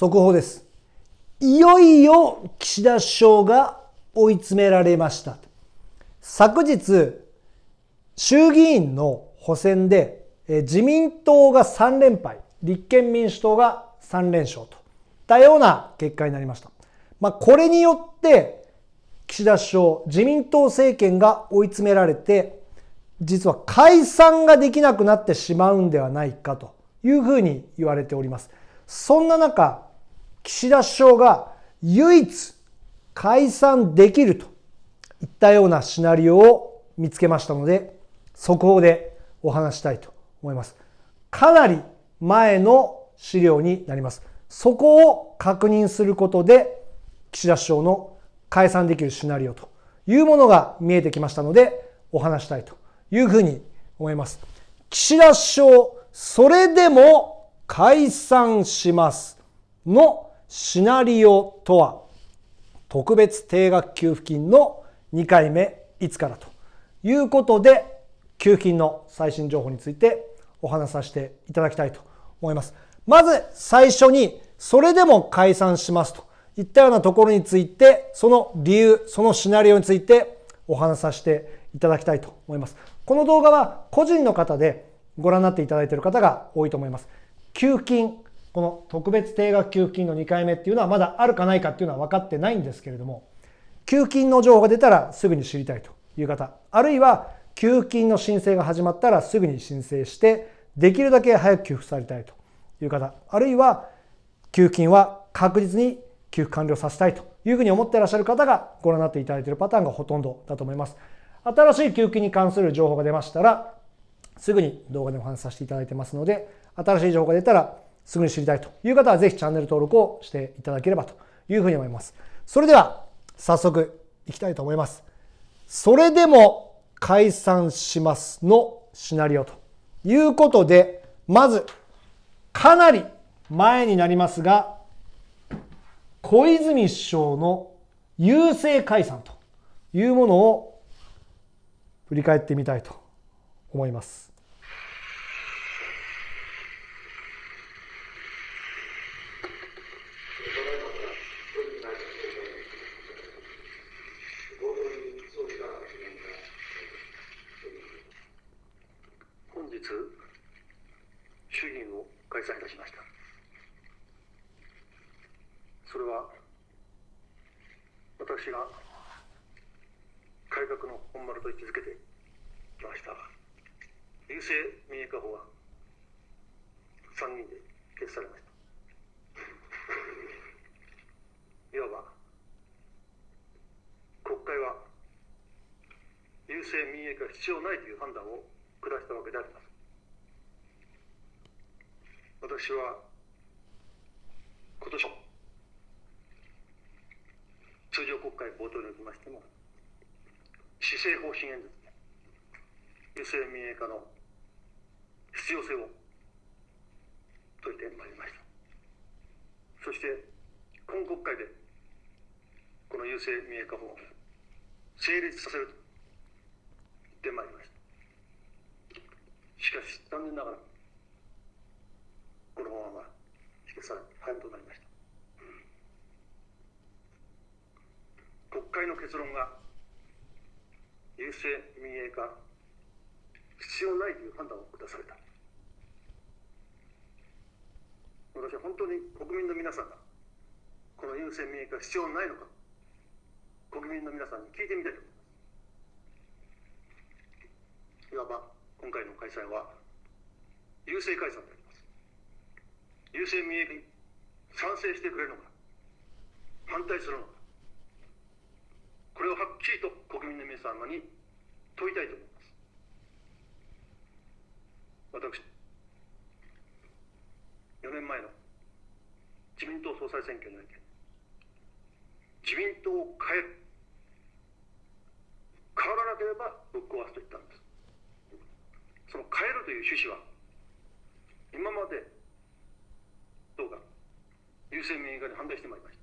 速報です。いよいよ岸田首相が追い詰められました。昨日、衆議院の補選で自民党が3連敗、立憲民主党が3連勝といったような結果になりました。まあ、これによって岸田首相、自民党政権が追い詰められて、実は解散ができなくなってしまうんではないかというふうに言われております。そんな中、岸田首相が唯一解散できるといったようなシナリオを見つけましたので、速報でお話したいと思います。かなり前の資料になります。そこを確認することで、岸田首相の解散できるシナリオというものが見えてきましたので、お話したいというふうに思います。岸田首相、それでも解散しますのシナリオとは特別定額給付金の2回目いつからということで給付金の最新情報についてお話しさせていただきたいと思います。まず最初にそれでも解散しますといったようなところについてその理由そのシナリオについてお話しさせていただきたいと思います。この動画は個人の方でご覧になっていただいている方が多いと思います。給付金この特別定額給付金の2回目っていうのはまだあるかないかっていうのは分かってないんですけれども給付金の情報が出たらすぐに知りたいという方あるいは給付金の申請が始まったらすぐに申請してできるだけ早く給付されたいという方あるいは給付金は確実に給付完了させたいというふうに思っていらっしゃる方がご覧になっていただいているパターンがほとんどだと思います新しい給付金に関する情報が出ましたらすぐに動画でお話しさせていただいてますので新しい情報が出たらすぐに知りたいという方はぜひチャンネル登録をしていただければというふうに思います。それでは早速いきたいと思います。それでも解散しますのシナリオということで、まずかなり前になりますが、小泉首相の優勢解散というものを振り返ってみたいと思います。必要ないという判断を下したわけであります私は今年通常国会冒頭におきましても施政方針演説で郵政民営化の必要性を説いてまいりましたそして今国会でこの郵政民営化法を成立させるとってまいりましたしかし残念ながらこのまま決き下廃部となりました国会の結論が優勢民営化必要ないという判断を下された私は本当に国民の皆さんがこの優勢民営化必要ないのか国民の皆さんに聞いてみたいと思いますわば今回の開催は優勢解散であります優勢民営に賛成してくれるのか反対するのかこれをはっきりと国民の皆様に問いたいと思います私4年前の自民党総裁選挙において自民党を変える変わらなければぶっ壊すと言ったんですその変えるという趣旨は今までどうか、優先民営化に反対してまいりまし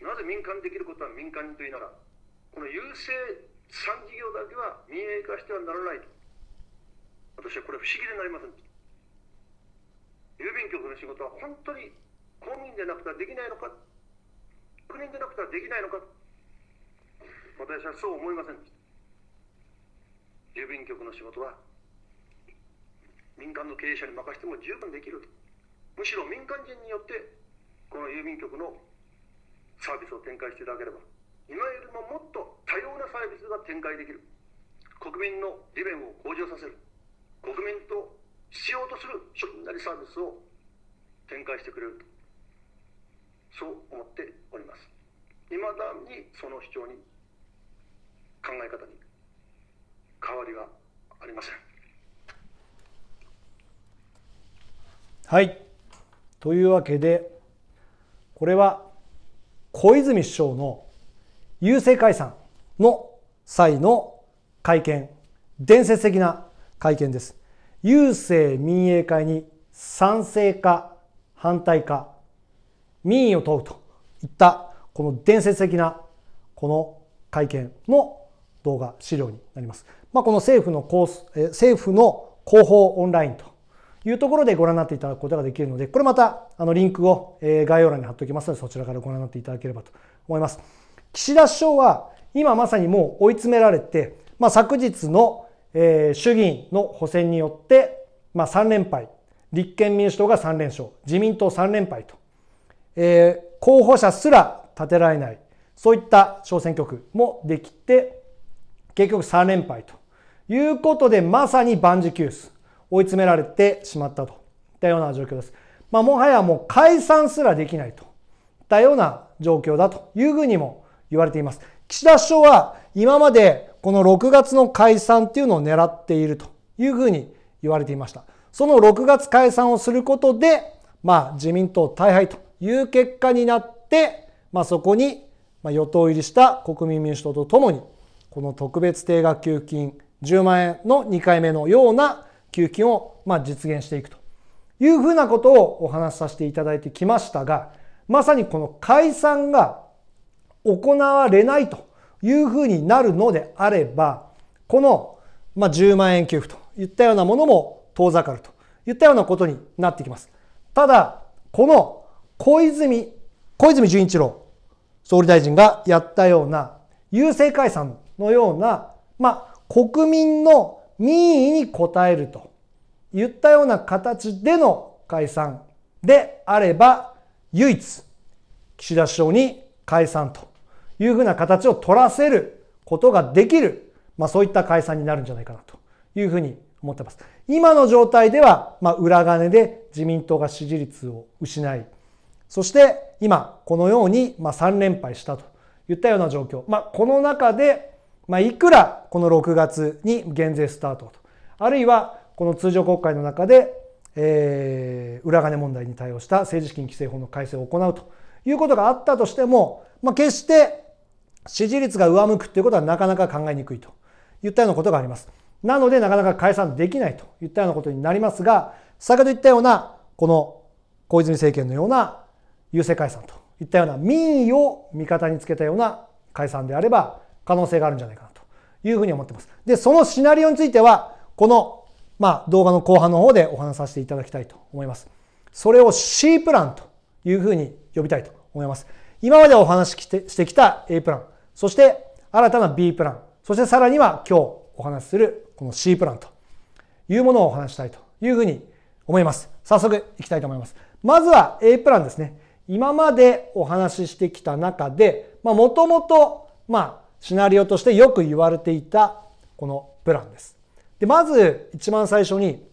たなぜ民間できることは民間にと言いながらこの優勢産事業だけは民営化してはならないと私はこれ不思議でなりません郵便局の仕事は本当に公務員でなくてはできないのか国でなくてはできないのか私はそう思いませんでした郵便局の仕事は民間の経営者に任せても十分できるむしろ民間人によってこの郵便局のサービスを展開していただければ今よりももっと多様なサービスが展開できる国民の利便を向上させる国民と必要とするしんなりサービスを展開してくれるとそう思っておりますいまだにその主張に考え方に変わりはありません。はいというわけでこれは小泉首相の郵政解散の際の会見伝説的な会見です郵政民営化に賛成か反対か民意を問うといったこの伝説的なこの会見の動画資料になります。まあ、この政府のコース、え政府の広報オンラインというところでご覧になっていただくことができるので、これまたあのリンクを概要欄に貼っておきますので、そちらからご覧になっていただければと思います。岸田首相は今まさにもう追い詰められて、まあ、昨日の、え衆議院の補選によって、まあ、3連敗、立憲民主党が3連勝、自民党3連敗と、えー、候補者すら立てられない、そういった小選挙区もできて結局3連敗ということで、まさに万事休す。追い詰められてしまったといったような状況です。まあ、もはやもう解散すらできないといったような状況だというふうにも言われています。岸田首相は今までこの6月の解散っていうのを狙っているというふうに言われていました。その6月解散をすることで、まあ、自民党大敗という結果になって、まあ、そこに与党入りした国民民主党とともにこの特別定額給付金10万円の2回目のような給付金をま実現していくというふうなことをお話しさせていただいてきましたがまさにこの解散が行われないというふうになるのであればこのま10万円給付といったようなものも遠ざかるといったようなことになってきますただこの小泉小泉純一郎総理大臣がやったような優勢解散のような、まあ、国民の民意に応えるといったような形での解散であれば、唯一、岸田首相に解散というふうな形を取らせることができる、まあ、そういった解散になるんじゃないかなというふうに思ってます。今の状態では、まあ、裏金で自民党が支持率を失い、そして今このように、ま3連敗したといったような状況。まあ、この中でまあ、いくらこの6月に減税スタートと、あるいはこの通常国会の中で、えー、裏金問題に対応した政治資金規正法の改正を行うということがあったとしても、まあ、決して支持率が上向くということはなかなか考えにくいといったようなことがあります。なので、なかなか解散できないといったようなことになりますが、先ほど言ったような、この小泉政権のような郵政解散といったような民意を味方につけたような解散であれば可能性があるんじゃないかないうふうに思ってます。で、そのシナリオについては、この、まあ、動画の後半の方でお話しさせていただきたいと思います。それを C プランというふうに呼びたいと思います。今までお話ししてきた A プラン、そして新たな B プラン、そしてさらには今日お話しするこの C プランというものをお話したいというふうに思います。早速いきたいと思います。まずは A プランですね。今までお話ししてきた中で、まあ、もともと、まあ、シナリオとしてよく言われていたこのプランです。でまず一番最初に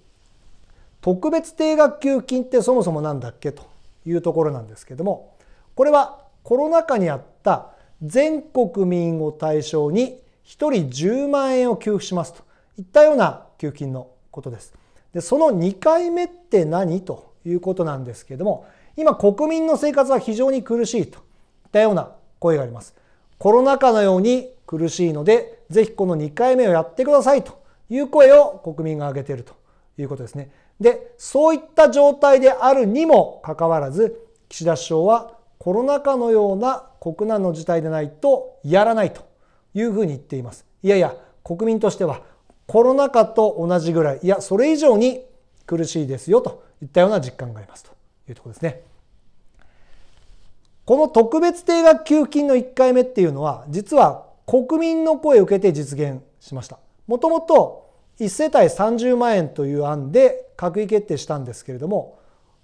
特別定額給付金ってそもそも何だっけというところなんですけどもこれはコロナ禍にあった全国民を対象に1人10万円を給付しますといったような給付金のことです。でその2回目って何ということなんですけども今国民の生活は非常に苦しいといったような声があります。コロナ禍のように苦しいので、ぜひこの2回目をやってくださいという声を国民が上げているということですね。で、そういった状態であるにもかかわらず、岸田首相はコロナ禍のような国難の事態でないとやらないというふうに言っています。いやいや、国民としてはコロナ禍と同じぐらい、いや、それ以上に苦しいですよといったような実感がありますというところですね。この特別定額給付金の1回目っていうのは実は国民の声を受けて実現しました。もともと1世帯30万円という案で閣議決定したんですけれども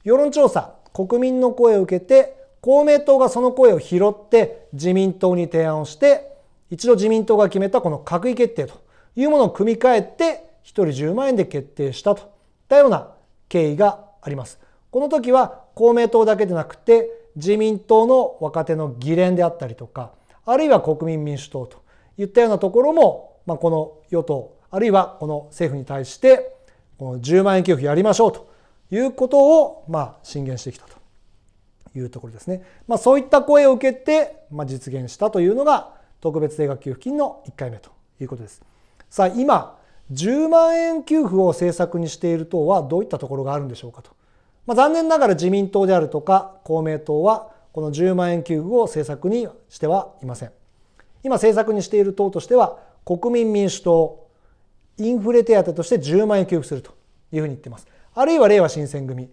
世論調査国民の声を受けて公明党がその声を拾って自民党に提案をして一度自民党が決めたこの閣議決定というものを組み替えて1人10万円で決定したといったような経緯があります。この時は公明党だけでなくて自民党の若手の議連であったりとかあるいは国民民主党といったようなところも、まあ、この与党あるいはこの政府に対してこの10万円給付やりましょうということをまあ進言してきたというところですね、まあ、そういった声を受けてまあ実現したというのが特別定額給付金の1回目ということですさあ今10万円給付を政策にしている党はどういったところがあるんでしょうかとまあ、残念ながら自民党であるとか公明党はこの10万円給付を政策にしてはいません今政策にしている党としては国民民主党インフレ手当として10万円給付するというふうに言っていますあるいは令和新選組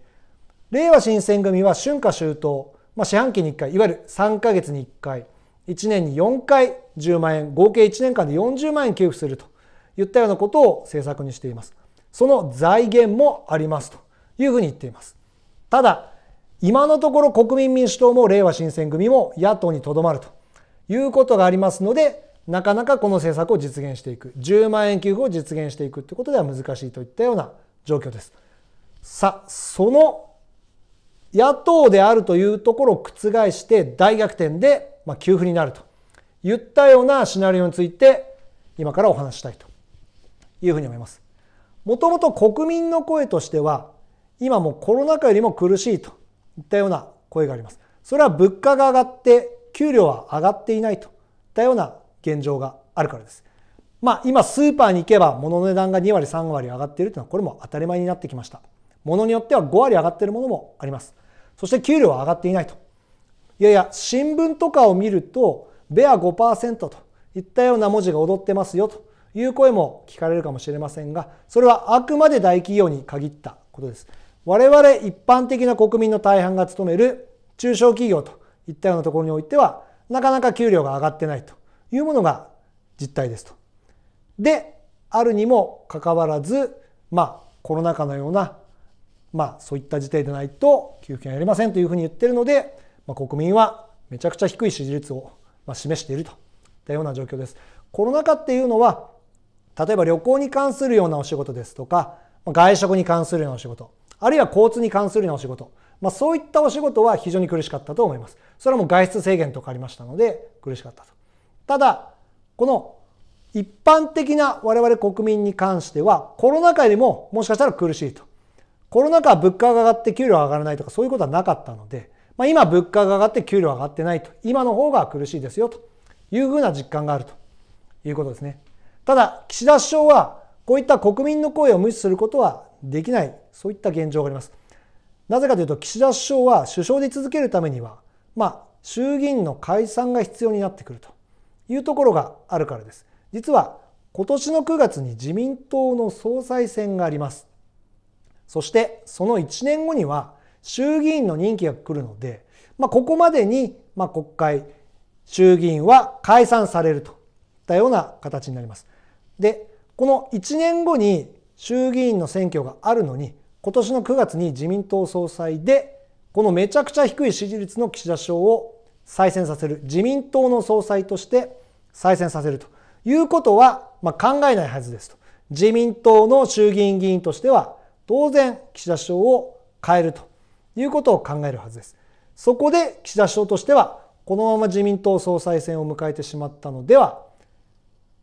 令和新選組は春夏秋冬、まあ、四半期に1回いわゆる3か月に1回1年に4回10万円合計1年間で40万円給付するといったようなことを政策にしていますその財源もありますというふうに言っていますただ、今のところ国民民主党もれいわ新選組も野党にとどまるということがありますので、なかなかこの政策を実現していく、10万円給付を実現していくということでは難しいといったような状況です。さあ、その野党であるというところを覆して大逆転で、ま給付になるといったようなシナリオについて今からお話したいというふうに思います。もともと国民の声としては今もコロナ禍よりも苦しいといったような声があります。それは物価が上がって給料は上がっていないといったような現状があるからです。まあ今スーパーに行けば物の値段が2割3割上がっているというのはこれも当たり前になってきました。物によっては5割上がっているものもあります。そして給料は上がっていないと。いやいや新聞とかを見るとベア5%といったような文字が踊ってますよという声も聞かれるかもしれませんがそれはあくまで大企業に限ったことです。我々一般的な国民の大半が勤める中小企業といったようなところにおいてはなかなか給料が上がってないというものが実態ですと。であるにもかかわらずまあコロナ禍のようなまあそういった時点でないと給付金はやりませんというふうに言ってるので、まあ、国民はめちゃくちゃ低い支持率をまあ示しているといったような状況です。コロナ禍っていうのは例えば旅行に関するようなお仕事ですとか外食に関するようなお仕事あるいは交通に関するようなお仕事、まあ、そういったお仕事は非常に苦しかったと思います。それはもう外出制限とかありましたので苦しかったと。ただ、この一般的な我々国民に関してはコロナ禍でももしかしたら苦しいと。コロナ禍は物価が上がって給料上がらないとかそういうことはなかったので、まあ、今物価が上がって給料上がってないと。今の方が苦しいですよというふうな実感があるということですね。ただ、岸田首相はこういった国民の声を無視することはできないそういった現状がありますなぜかというと岸田首相は首相で続けるためにはまあ衆議院の解散が必要になってくるというところがあるからです実は今年の9月に自民党の総裁選がありますそしてその1年後には衆議院の任期が来るので、まあ、ここまでにまあ国会衆議院は解散されるといったような形になります。でこの1年後に衆議院の選挙があるのに今年の9月に自民党総裁でこのめちゃくちゃ低い支持率の岸田首相を再選させる自民党の総裁として再選させるということは、ま考えないはずですと自民党の衆議院議員としては当然岸田首相を変えるということを考えるはずですそこで岸田首相としてはこのまま自民党総裁選を迎えてしまったのでは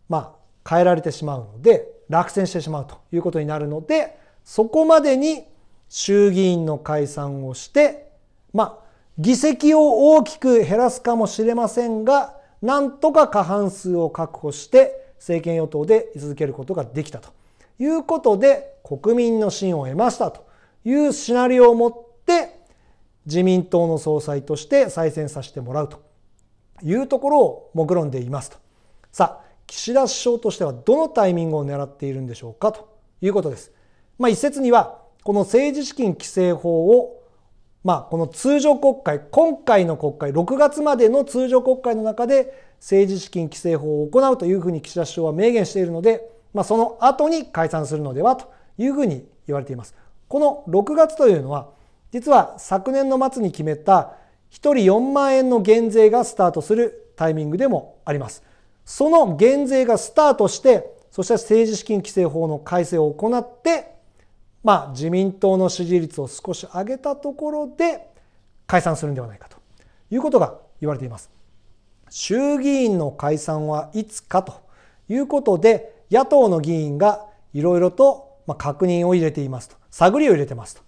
まあ変えられてしまうので落選してしまうということになるのでそこまでに衆議院の解散をして、まあ、議席を大きく減らすかもしれませんが、なんとか過半数を確保して、政権与党で居続けることができたということで、国民の信を得ましたというシナリオを持って、自民党の総裁として再選させてもらうというところを目論んでいますと。さあ、岸田首相としてはどのタイミングを狙っているんでしょうかということです。まあ、一説にはこの政治資金規正法を、まあ、この通常国会今回の国会6月までの通常国会の中で政治資金規正法を行うというふうに岸田首相は明言しているので、まあ、その後に解散するのではというふうに言われています。この6月というのは実は昨年の末に決めた1人4万円の減税がスタートするタイミングでもあります。その減税がスタートしてそして政治資金規正法の改正を行ってまあ、自民党の支持率を少し上げたところで解散するんではないかということが言われています。衆議院の解散はいつかということで野党の議員がいろいろと確認を入れていますと探りを入れてますと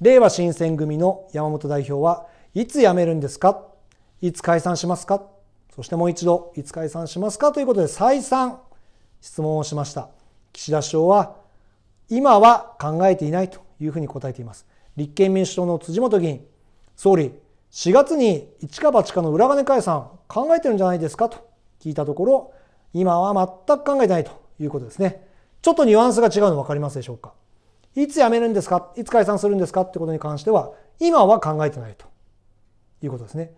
れいわ新選組の山本代表はいつ辞めるんですかいつ解散しますかそしてもう一度いつ解散しますかということで再三質問をしました岸田首相は今は考えていないというふうに答えています立憲民主党の辻元議員総理4月に一か八かの裏金解散考えてるんじゃないですかと聞いたところ今は全く考えてないということですねちょっとニュアンスが違うの分かりますでしょうかいつ辞めるんですかいつ解散するんですかってことに関しては今は考えてないということですね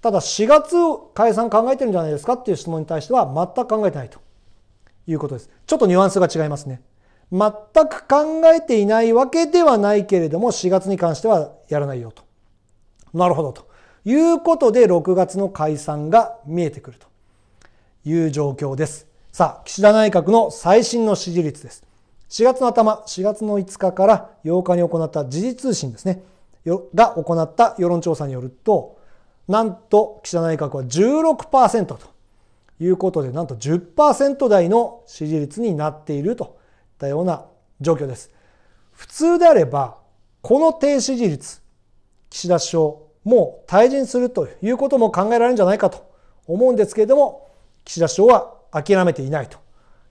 ただ4月解散考えてるんじゃないですかっていう質問に対しては全く考えてないということですちょっとニュアンスが違いますね全く考えていないわけではないけれども4月に関してはやらないよと。なるほどということで6月の解散が見えてくるという状況です。さあ岸田内閣の最新の支持率です。4月の頭4月の5日から8日に行った時事通信ですねが行った世論調査によるとなんと岸田内閣は16%ということでなんと10%台の支持率になっていると。ったような状況です。普通であればこの低支持率岸田首相もう退陣するということも考えられるんじゃないかと思うんですけれども岸田首相は諦めていないと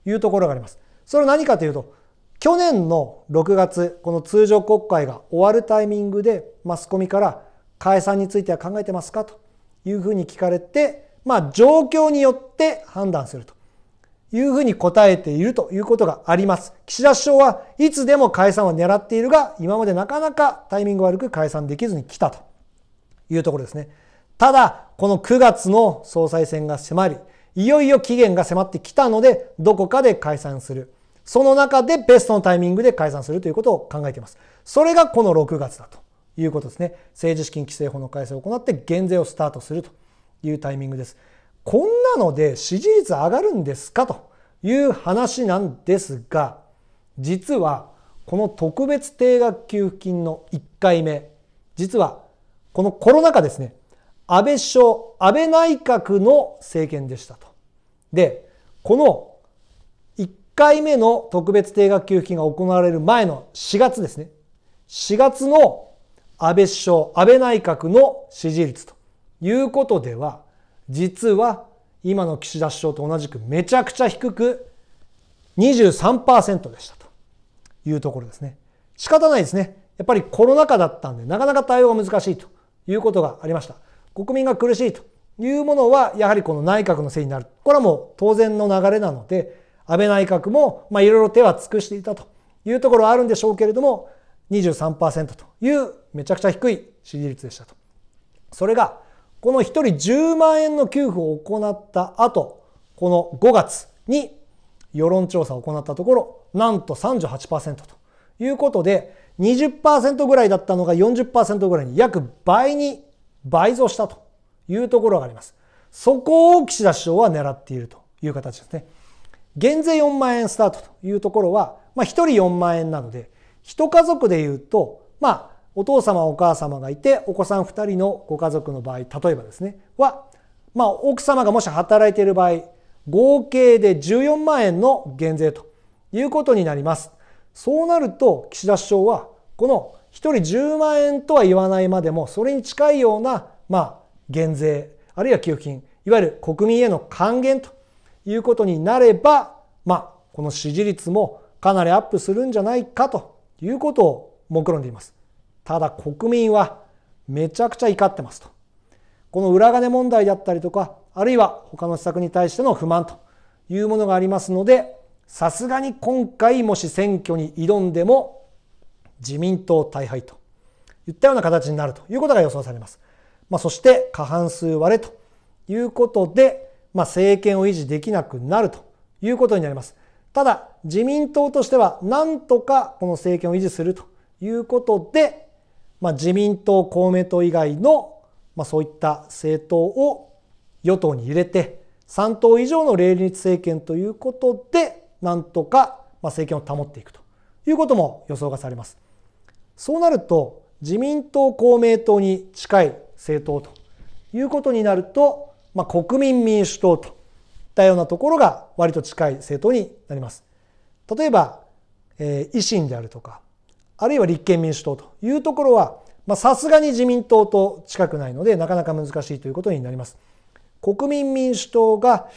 いうところがあります。それは何かというと去年の6月この通常国会が終わるタイミングでマスコミから解散については考えてますかというふうに聞かれてまあ状況によって判断するというふうに答えているということがあります。岸田首相はいつでも解散を狙っているが、今までなかなかタイミング悪く解散できずに来たというところですね。ただ、この9月の総裁選が迫り、いよいよ期限が迫ってきたので、どこかで解散する。その中でベストのタイミングで解散するということを考えています。それがこの6月だということですね。政治資金規正法の改正を行って減税をスタートするというタイミングです。こんなので支持率上がるんですかという話なんですが、実はこの特別定額給付金の1回目、実はこのコロナ禍ですね、安倍首相、安倍内閣の政権でしたと。で、この1回目の特別定額給付金が行われる前の4月ですね、4月の安倍首相、安倍内閣の支持率ということでは、実は今の岸田首相と同じくめちゃくちゃ低く23%でしたというところですね。仕方ないですね。やっぱりコロナ禍だったんで、なかなか対応が難しいということがありました。国民が苦しいというものは、やはりこの内閣のせいになる。これはもう当然の流れなので、安倍内閣もいろいろ手は尽くしていたというところはあるんでしょうけれども、23%というめちゃくちゃ低い支持率でしたと。それがこの1人10万円の給付を行った後、この5月に世論調査を行ったところ、なんと38%ということで、20%ぐらいだったのが40%ぐらいに約倍に倍増したというところがあります。そこを岸田首相は狙っているという形ですね。減税4万円スタートというところは、まあ、1人4万円なので、一家族で言うと、まあ、お父様お母様がいてお子さん2人のご家族の場合例えばですねは、まあ、奥様がもし働いている場合合計で14万円の減税ということになりますそうなると岸田首相はこの1人10万円とは言わないまでもそれに近いような、まあ、減税あるいは給付金いわゆる国民への還元ということになれば、まあ、この支持率もかなりアップするんじゃないかということを目論んでいます。ただ国民はめちゃくちゃ怒ってますと。この裏金問題であったりとか、あるいは他の施策に対しての不満というものがありますので、さすがに今回もし選挙に挑んでも自民党大敗といったような形になるということが予想されます。まあ、そして過半数割れということで、まあ、政権を維持できなくなるということになります。ただ自民党としては何とかこの政権を維持するということでまあ、自民党公明党以外の、まあ、そういった政党を与党に入れて3党以上の連立政権ということでなんとか、まあ、政権を保っていくということも予想がされます。そうなると自民党公明党に近い政党ということになると、まあ、国民民主党といったようなところが割と近い政党になります。例えば、えー、維新であるとかあるいは立憲民主党というところはさすがに自民党と近くないのでなかなか難しいということになります。国民民主党が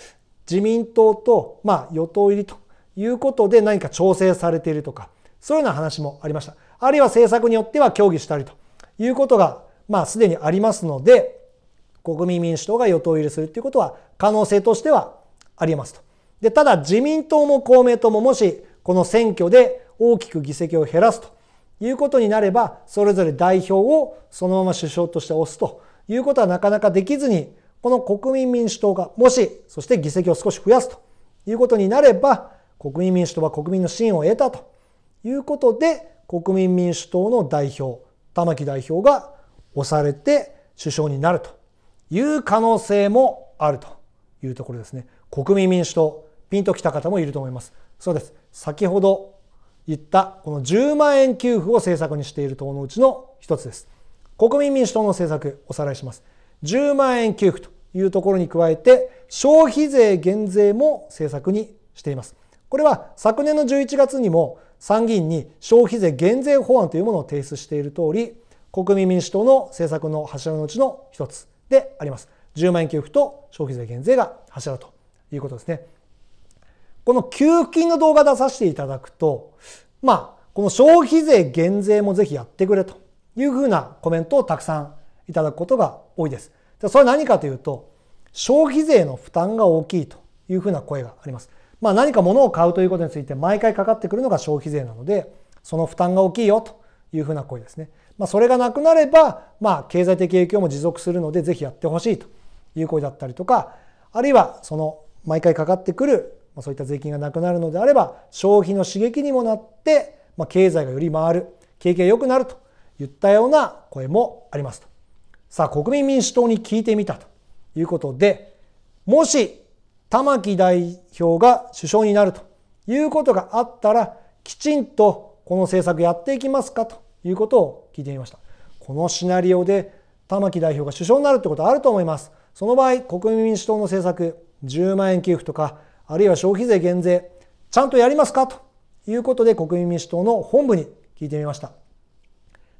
自民党と、まあ、与党入りということで何か調整されているとかそういうような話もありました。あるいは政策によっては協議したりということが、まあ、すでにありますので国民民主党が与党入りするということは可能性としてはありえますと。でただ自民党も公明党ももしこの選挙で大きく議席を減らすということになればそれぞれ代表をそのまま首相として推すということはなかなかできずにこの国民民主党がもしそして議席を少し増やすということになれば国民民主党は国民の信を得たということで国民民主党の代表玉木代表が推されて首相になるという可能性もあるというところですね。国民民主党ピンときた方もいると思います。そうです。先ほどいったこの10万円給付を政策にしている党のうちの一つです国民民主党の政策おさらいします10万円給付というところに加えて消費税減税も政策にしていますこれは昨年の11月にも参議院に消費税減税法案というものを提出している通り国民民主党の政策の柱のうちの一つであります10万円給付と消費税減税が柱ということですねこの給付金の動画出させていただくと、まあ、この消費税減税もぜひやってくれというふうなコメントをたくさんいただくことが多いです。それは何かというと、消費税の負担が大きいというふうな声があります。まあ、何か物を買うということについて毎回かかってくるのが消費税なので、その負担が大きいよというふうな声ですね。まあ、それがなくなれば、まあ、経済的影響も持続するので、ぜひやってほしいという声だったりとか、あるいはその毎回かかってくるまあ、そういった税金がなくなるのであれば消費の刺激にもなって、まあ、経済がより回る景気が良くなるといったような声もありますとさあ国民民主党に聞いてみたということでもし玉木代表が首相になるということがあったらきちんとこの政策やっていきますかということを聞いてみましたこのシナリオで玉木代表が首相になるってことはあると思いますその場合国民民主党の政策10万円給付とかあるいは消費税減税、ちゃんとやりますかということで国民民主党の本部に聞いてみました。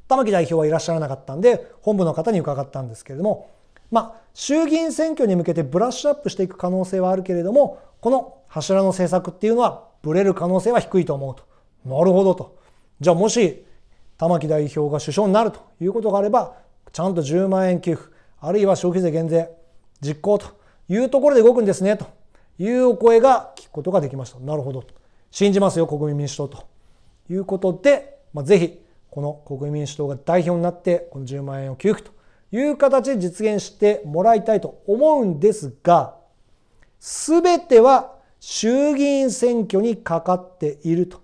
玉木代表はいらっしゃらなかったんで、本部の方に伺ったんですけれども、まあ、衆議院選挙に向けてブラッシュアップしていく可能性はあるけれども、この柱の政策っていうのはブレる可能性は低いと思うと。なるほどと。じゃあもし玉木代表が首相になるということがあれば、ちゃんと10万円給付、あるいは消費税減税、実行というところで動くんですねというお声が聞くことができました。なるほど。信じますよ、国民民主党ということで、まあ、ぜひ、この国民民主党が代表になって、この10万円を給付という形で実現してもらいたいと思うんですが、すべては衆議院選挙にかかっていると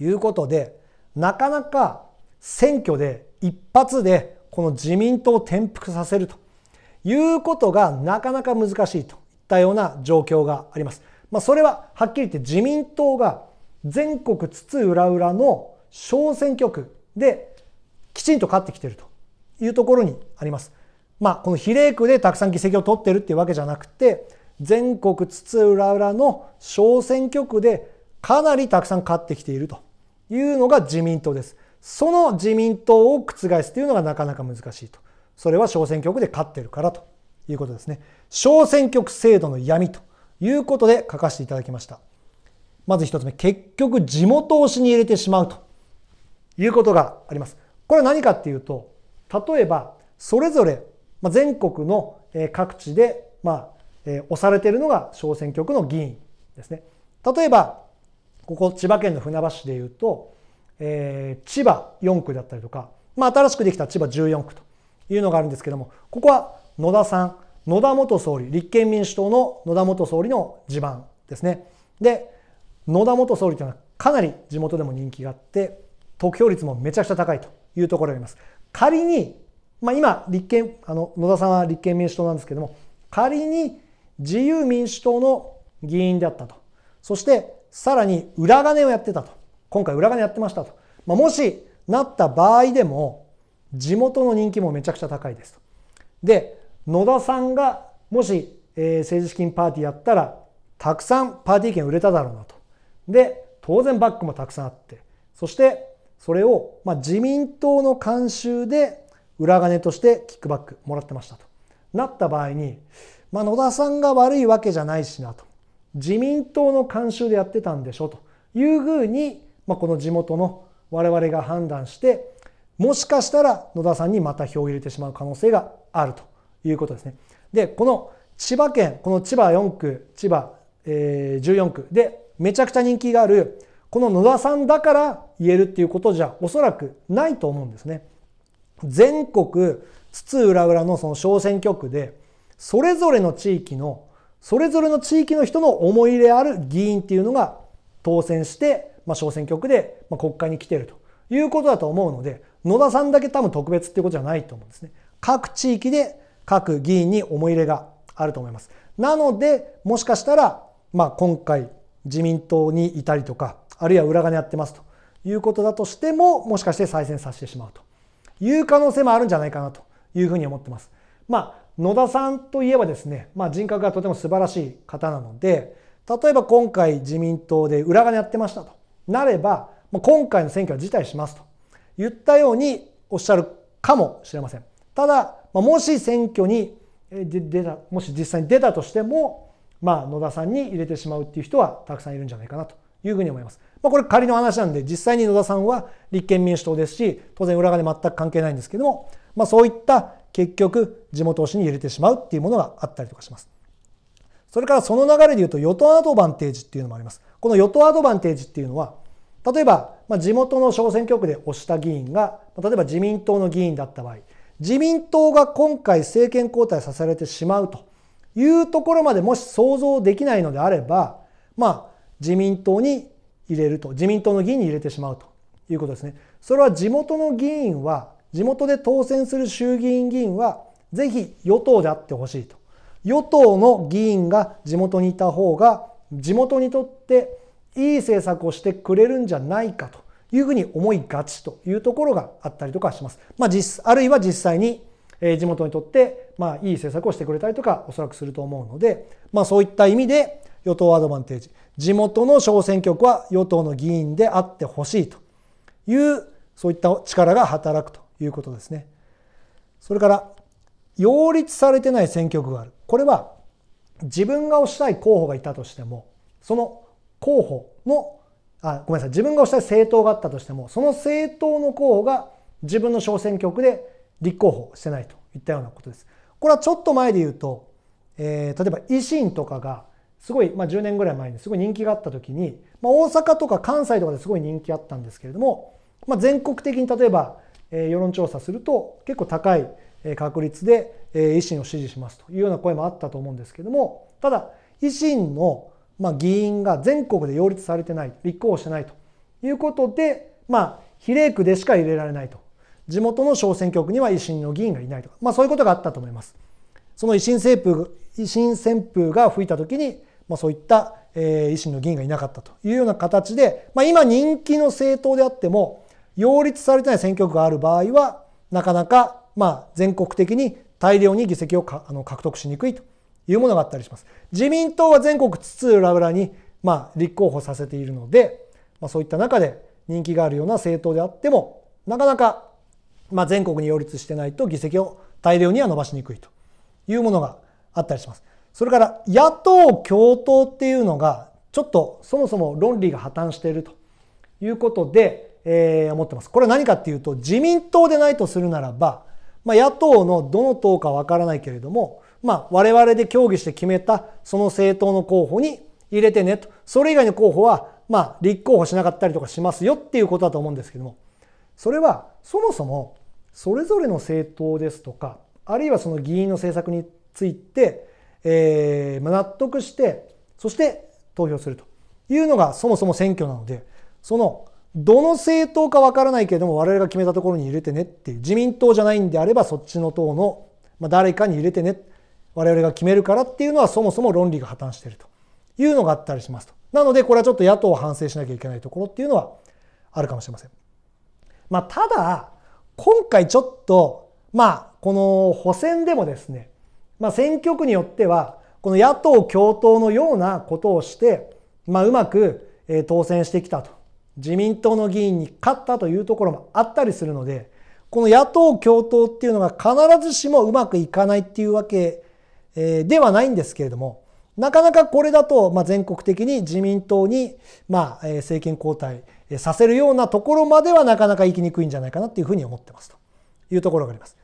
いうことで、なかなか選挙で一発でこの自民党を転覆させるということがなかなか難しいとったような状況があります。まあ、それははっきり言って自民党が全国津々浦々の小選挙区できちんと勝ってきてるというところにあります。まあ、この比例区でたくさん議席を取ってるっていうわけじゃなくて全国津々浦々の小選挙区でかなりたくさん勝ってきているというのが自民党です。その自民党を覆すというのがなかなか難しいと。それは小選挙区で勝ってるからということですね。小選挙区制度の闇ということで書かせていただきました。まず1つ目、結局地元推しに入れてしまうということがあります。これは何かっていうと、例えばそれぞれ全国の各地で、ま押されているのが小選挙区の議員ですね。例えば、ここ千葉県の船橋市でいうと、えー、千葉4区だったりとか、まあ、新しくできた千葉14区というのがあるんですけどもここは野田さん、野田元総理、立憲民主党の野田元総理の地盤ですね。で、野田元総理というのはかなり地元でも人気があって、得票率もめちゃくちゃ高いというところがあります。仮に、まあ、今、立憲、あの、野田さんは立憲民主党なんですけども、仮に自由民主党の議員であったと。そして、さらに裏金をやってたと。今回裏金やってましたと。まあ、もし、なった場合でも、地元の人気もめちゃくちゃ高いですと。で、野田さんがもし、えー、政治資金パーティーやったらたくさんパーティー券売れただろうなと。で当然バックもたくさんあってそしてそれを、まあ、自民党の慣習で裏金としてキックバックもらってましたとなった場合に、まあ、野田さんが悪いわけじゃないしなと自民党の慣習でやってたんでしょというふうに、まあ、この地元の我々が判断してもしかしたら野田さんにまた票を入れてしまう可能性があるということですね。で、この千葉県、この千葉4区、千葉、えー、14区でめちゃくちゃ人気がある、この野田さんだから言えるっていうことじゃおそらくないと思うんですね。全国津々浦々のその小選挙区で、それぞれの地域の、それぞれの地域の人の思い入れある議員っていうのが当選して、まあ、小選挙区で、まあ、国会に来てるということだと思うので、野田さんだけ多分特別っていうことじゃないと思うんですね。各地域で各議員に思い入れがあると思います。なので、もしかしたら、まあ、今回自民党にいたりとか、あるいは裏金やってますということだとしても、もしかして再選させてしまうという可能性もあるんじゃないかなというふうに思ってます。まあ、野田さんといえばですね、まあ、人格がとても素晴らしい方なので、例えば今回自民党で裏金やってましたとなれば、今回の選挙は辞退しますと言ったようにおっしゃるかもしれません。ただ、まあ、もし選挙に出たもし実際に出たとしても、まあ、野田さんに入れてしまうっていう人はたくさんいるんじゃないかなというふうに思います。まあ、これ仮の話なんで実際に野田さんは立憲民主党ですし当然裏側で全く関係ないんですけども、まあ、そういった結局地元推しに入れてしまうっていうものがあったりとかします。それからその流れで言うと与党アドバンテージっていうのもあります。この与党アドバンテージっていうのは例えば、まあ、地元の小選挙区で推した議員が、例えば自民党の議員だった場合、自民党が今回政権交代させられてしまうというところまでもし想像できないのであれば、まあ、自民党に入れると自民党の議員に入れてしまうということですね。それは地元の議員は地元で当選する衆議院議員はぜひ与党であってほしいと与党の議員が地元にいた方が地元にとっていい政策をしてくれるんじゃないかというふうに思いがちというところがあったりとかします。まあ、実あるいは実際に地元にとってまあいい政策をしてくれたりとかおそらくすると思うので、まあ、そういった意味で与党アドバンテージ地元の小選挙区は与党の議員であってほしいというそういった力が働くということですね。それから擁立されてない選挙区があるこれは自分が推したい候補がいたとしてもその候補のあごめんなさい自分が推したい政党があったとしてもその政党の候補が自分の小選挙区で立候補してないといったようなことです。これはちょっと前で言うと、えー、例えば維新とかがすごい、まあ、10年ぐらい前にすごい人気があった時に、まあ、大阪とか関西とかですごい人気あったんですけれども、まあ、全国的に例えば、えー、世論調査すると結構高い確率で、えー、維新を支持しますというような声もあったと思うんですけどもただ維新のまあ、議員が全国で擁立されてない、立候補してないということで、まあ、比例区でしか入れられないと。地元の小選挙区には維新の議員がいないとか、まあ、そういうことがあったと思います。その維新旋風維新旋風が吹いた時に、まあ、そういった、えー、維新の議員がいなかったというような形で、まあ、今人気の政党であっても擁立されてない選挙区がある場合はなかなか、まあ、全国的に大量に議席をあの獲得しにくいというものがあったりします。自民党は全国津々浦々に、まあ、立候補させているので、まあ、そういった中で人気があるような政党であっても、なかなか、まあ、全国に擁立してないと議席を大量には伸ばしにくいというものがあったりします。それから野党共闘っていうのがちょっとそもそも論理が破綻しているということで、えー、思ってます。これは何かっていうと自民党でないとするならば、まあ、野党のどの党かわからないけれどもまあ、我々で協議して決めたその政党の候補に入れてねと。それ以外の候補は、まあ、立候補しなかったりとかしますよっていうことだと思うんですけども、それはそもそもそれぞれの政党ですとか、あるいはその議員の政策について、えー、納得して、そして投票するというのがそもそも選挙なので、そのどの政党かわからないけれども我々が決めたところに入れてねっていう自民党じゃないんであればそっちの党の誰かに入れてね我々が決めるからっていうのはそもそも論理が破綻しているというのがあったりしますと。なのでこれはちょっと野党を反省しなきゃいけないところっていうのはあるかもしれません。まあ、ただ今回ちょっとまあこの補選でもですね、まあ、選挙区によってはこの野党共闘のようなことをして、まあ、うまく当選してきたと自民党の議員に勝ったというところもあったりするのでこの野党共闘っていうのが必ずしもうまくいかないっていうわけえー、ではないんですけれども、なかなかこれだと、まあ、全国的に自民党に、まあ、政権交代させるようなところまではなかなか行きにくいんじゃないかなっていうふうに思ってますというところがあります。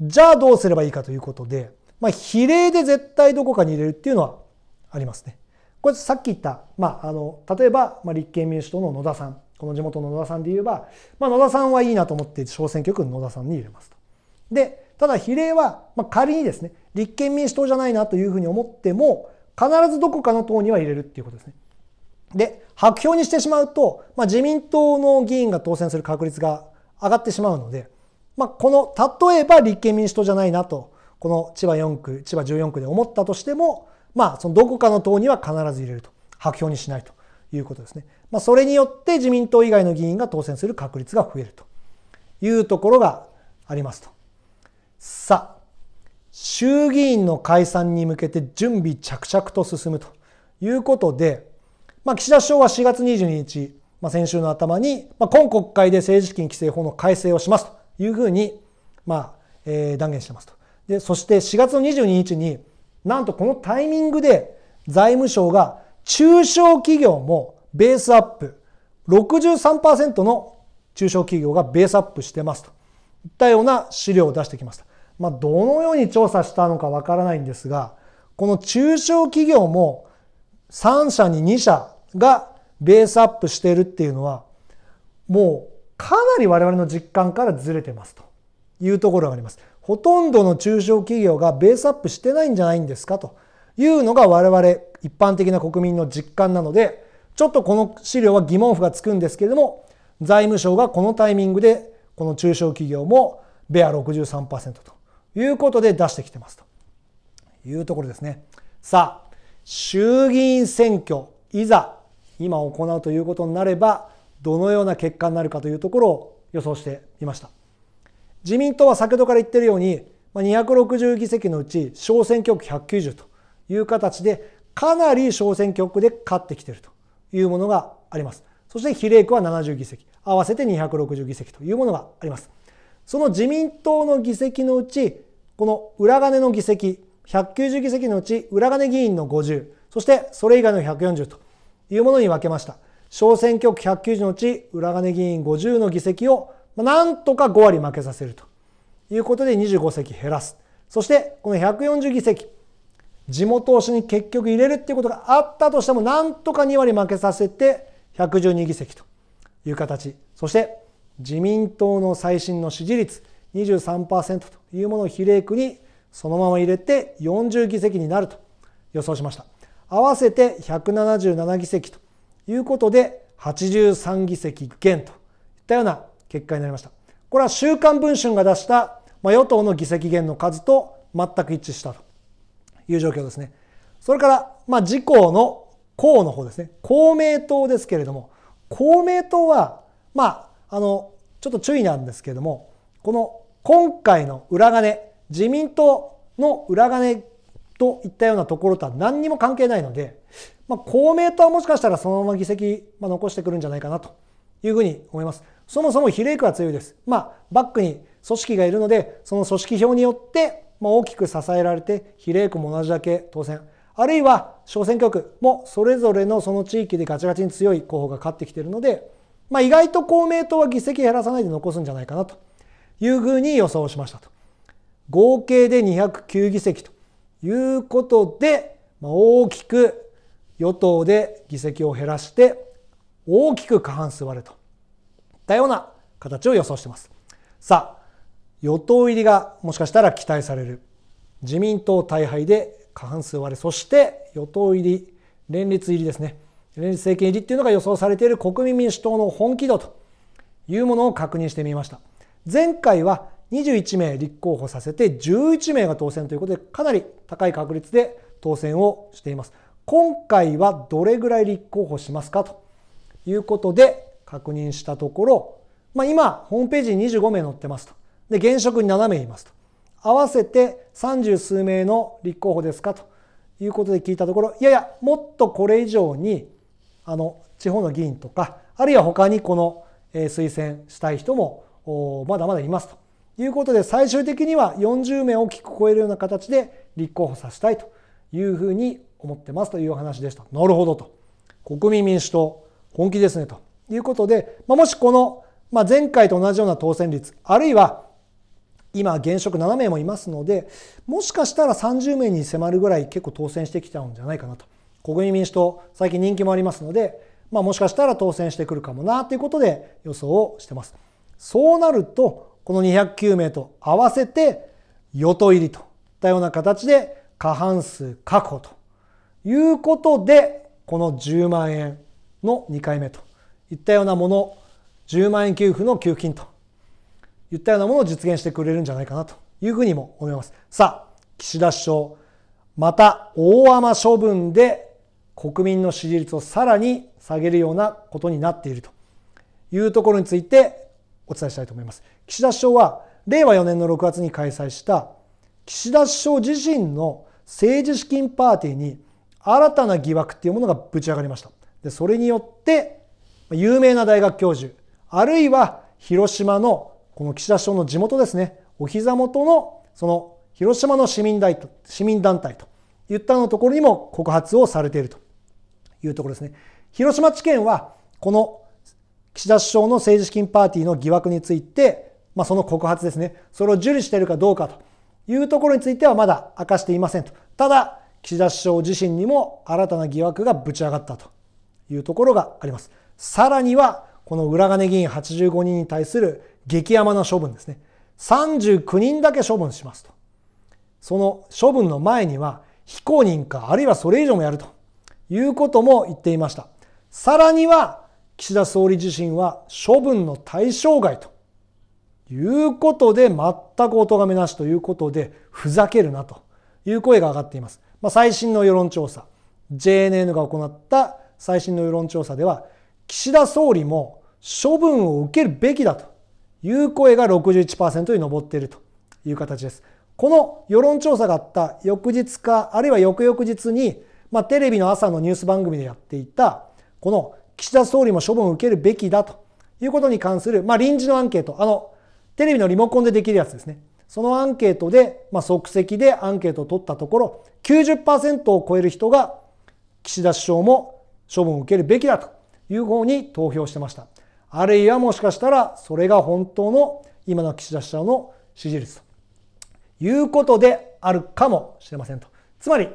じゃあどうすればいいかということで、まあ、比例で絶対どこかに入れるっていうのはありますね。これさっき言った、まあ、あの例えば、まあ、立憲民主党の野田さんこの地元の野田さんで言えば、まあ、野田さんはいいなと思って小選挙区の野田さんに入れますと。でただ比例は、まあ、仮にですね立憲民主党じゃないなというふうに思っても必ずどこかの党には入れるっていうことですね。で白票にしてしまうと、まあ、自民党の議員が当選する確率が上がってしまうので、まあ、この例えば立憲民主党じゃないなとこの千葉4区千葉14区で思ったとしても、まあ、そのどこかの党には必ず入れると白票にしないということですね、まあ、それによって自民党以外の議員が当選する確率が増えるというところがありますとさあ衆議院の解散に向けて準備着々と進むということで、まあ、岸田首相は4月22日、まあ、先週の頭に、まあ、今国会で政治資金規正法の改正をしますというふうに、まあえー、断言してますとでそして4月の22日になんとこのタイミングで財務省が中小企業もベースアップ63%の中小企業がベースアップしてますといったような資料を出してきました。まあ、どのように調査したのかわからないんですが、この中小企業も3社に2社がベースアップしてるっていうのは、もうかなり我々の実感からずれてますというところがあります。ほとんどの中小企業がベースアップしてないんじゃないんですかというのが我々一般的な国民の実感なので、ちょっとこの資料は疑問符がつくんですけれども、財務省がこのタイミングでこの中小企業もベア63%ということで出してきてますというところですね。さあ、衆議院選挙、いざ今行うということになれば、どのような結果になるかというところを予想してみました。自民党は先ほどから言ってるように、260議席のうち小選挙区190という形で、かなり小選挙区で勝ってきているというものがあります。そして比例区は70議席、合わせて260議席というものがあります。その自民党の議席のうち、この裏金の議席、190議席のうち裏金議員の50、そしてそれ以外の140というものに分けました。小選挙区190のうち裏金議員50の議席をなんとか5割負けさせるということで25席減らす。そしてこの140議席、地元推しに結局入れるっていうことがあったとしてもなんとか2割負けさせて112議席という形。そして自民党の最新の支持率23%というものを比例区にそのまま入れて40議席になると予想しました合わせて177議席ということで83議席減といったような結果になりましたこれは「週刊文春」が出した、まあ、与党の議席減の数と全く一致したという状況ですねそれから、まあ、自公の公の方ですね公明党ですけれども公明党はまああのちょっと注意なんですけれども、この今回の裏金、自民党の裏金といったようなところとは何にも関係ないので、まあ、公明党はもしかしたらそのまま議席、まあ、残してくるんじゃないかなというふうに思います。そもそも比例区は強いです。まあ、バックに組織がいるので、その組織票によって、まあ、大きく支えられて、比例区も同じだけ当選。あるいは小選挙区もそれぞれのその地域でガチガチに強い候補が勝ってきているので、まあ、意外と公明党は議席減らさないで残すんじゃないかなというふうに予想しましたと。合計で209議席ということで、まあ、大きく与党で議席を減らして大きく過半数割れといったような形を予想しています。さあ、与党入りがもしかしたら期待される自民党大敗で過半数割れ、そして与党入り、連立入りですね。連立政権入りっていうのが予想されている国民民主党の本気度というものを確認してみました。前回は21名立候補させて11名が当選ということでかなり高い確率で当選をしています。今回はどれぐらい立候補しますかということで確認したところ、まあ、今ホームページに25名載ってますと。で現職に7名いますと。合わせて30数名の立候補ですかということで聞いたところいやいやもっとこれ以上にあの地方の議員とかあるいは他にこの推薦したい人もまだまだいますということで最終的には40名を大きく超えるような形で立候補させたいというふうに思ってますというお話でした。なるほどと。国民民主党本気ですねということで、まあ、もしこの、ま前回と同じような当選率あるいは今現職7名もいますのでもしかしたら30名に迫るぐらい結構当選してきちゃうんじゃないかなと。国民民主党、最近人気もありますので、まあ、もしかしたら当選してくるかもなということで予想をしてます。そうなると、この209名と合わせて、与党入りといったような形で過半数確保ということで、この10万円の2回目といったようなもの、10万円給付の給付金といったようなものを実現してくれるんじゃないかなというふうにも思います。さあ、岸田首相、また大雨処分で国民の支持率をさらに下げるようなことになっているというところについてお伝えしたいと思います。岸田首相は令和4年の6月に開催した岸田首相自身の政治資金パーティーに新たな疑惑っていうものがぶち上がりました。でそれによって有名な大学教授あるいは広島のこの岸田首相の地元ですねお膝元のその広島の市民大市民団体といったのところにも告発をされているというところですね。広島地検はこの岸田首相の政治資金パーティーの疑惑について、まあ、その告発ですねそれを受理しているかどうかというところについてはまだ明かしていませんとただ岸田首相自身にも新たな疑惑がぶち上がったというところがありますさらにはこの裏金議員85人に対する激甘な処分ですね39人だけ処分しますとその処分の前には非公認かあるいはそれ以上もやるということも言っていました。さらには、岸田総理自身は処分の対象外ということで、全くお咎めなしということで、ふざけるなという声が上がっています。まあ、最新の世論調査、JNN が行った最新の世論調査では、岸田総理も処分を受けるべきだという声が61%に上っているという形です。この世論調査があった翌日か、あるいは翌々日に、まあ、テレビの朝のニュース番組でやっていたこの岸田総理も処分を受けるべきだということに関する、まあ、臨時のアンケートあのテレビのリモコンでできるやつですねそのアンケートで、まあ、即席でアンケートを取ったところ90%を超える人が岸田首相も処分を受けるべきだという方に投票してましたあるいはもしかしたらそれが本当の今の岸田首相の支持率ということであるかもしれませんとつまり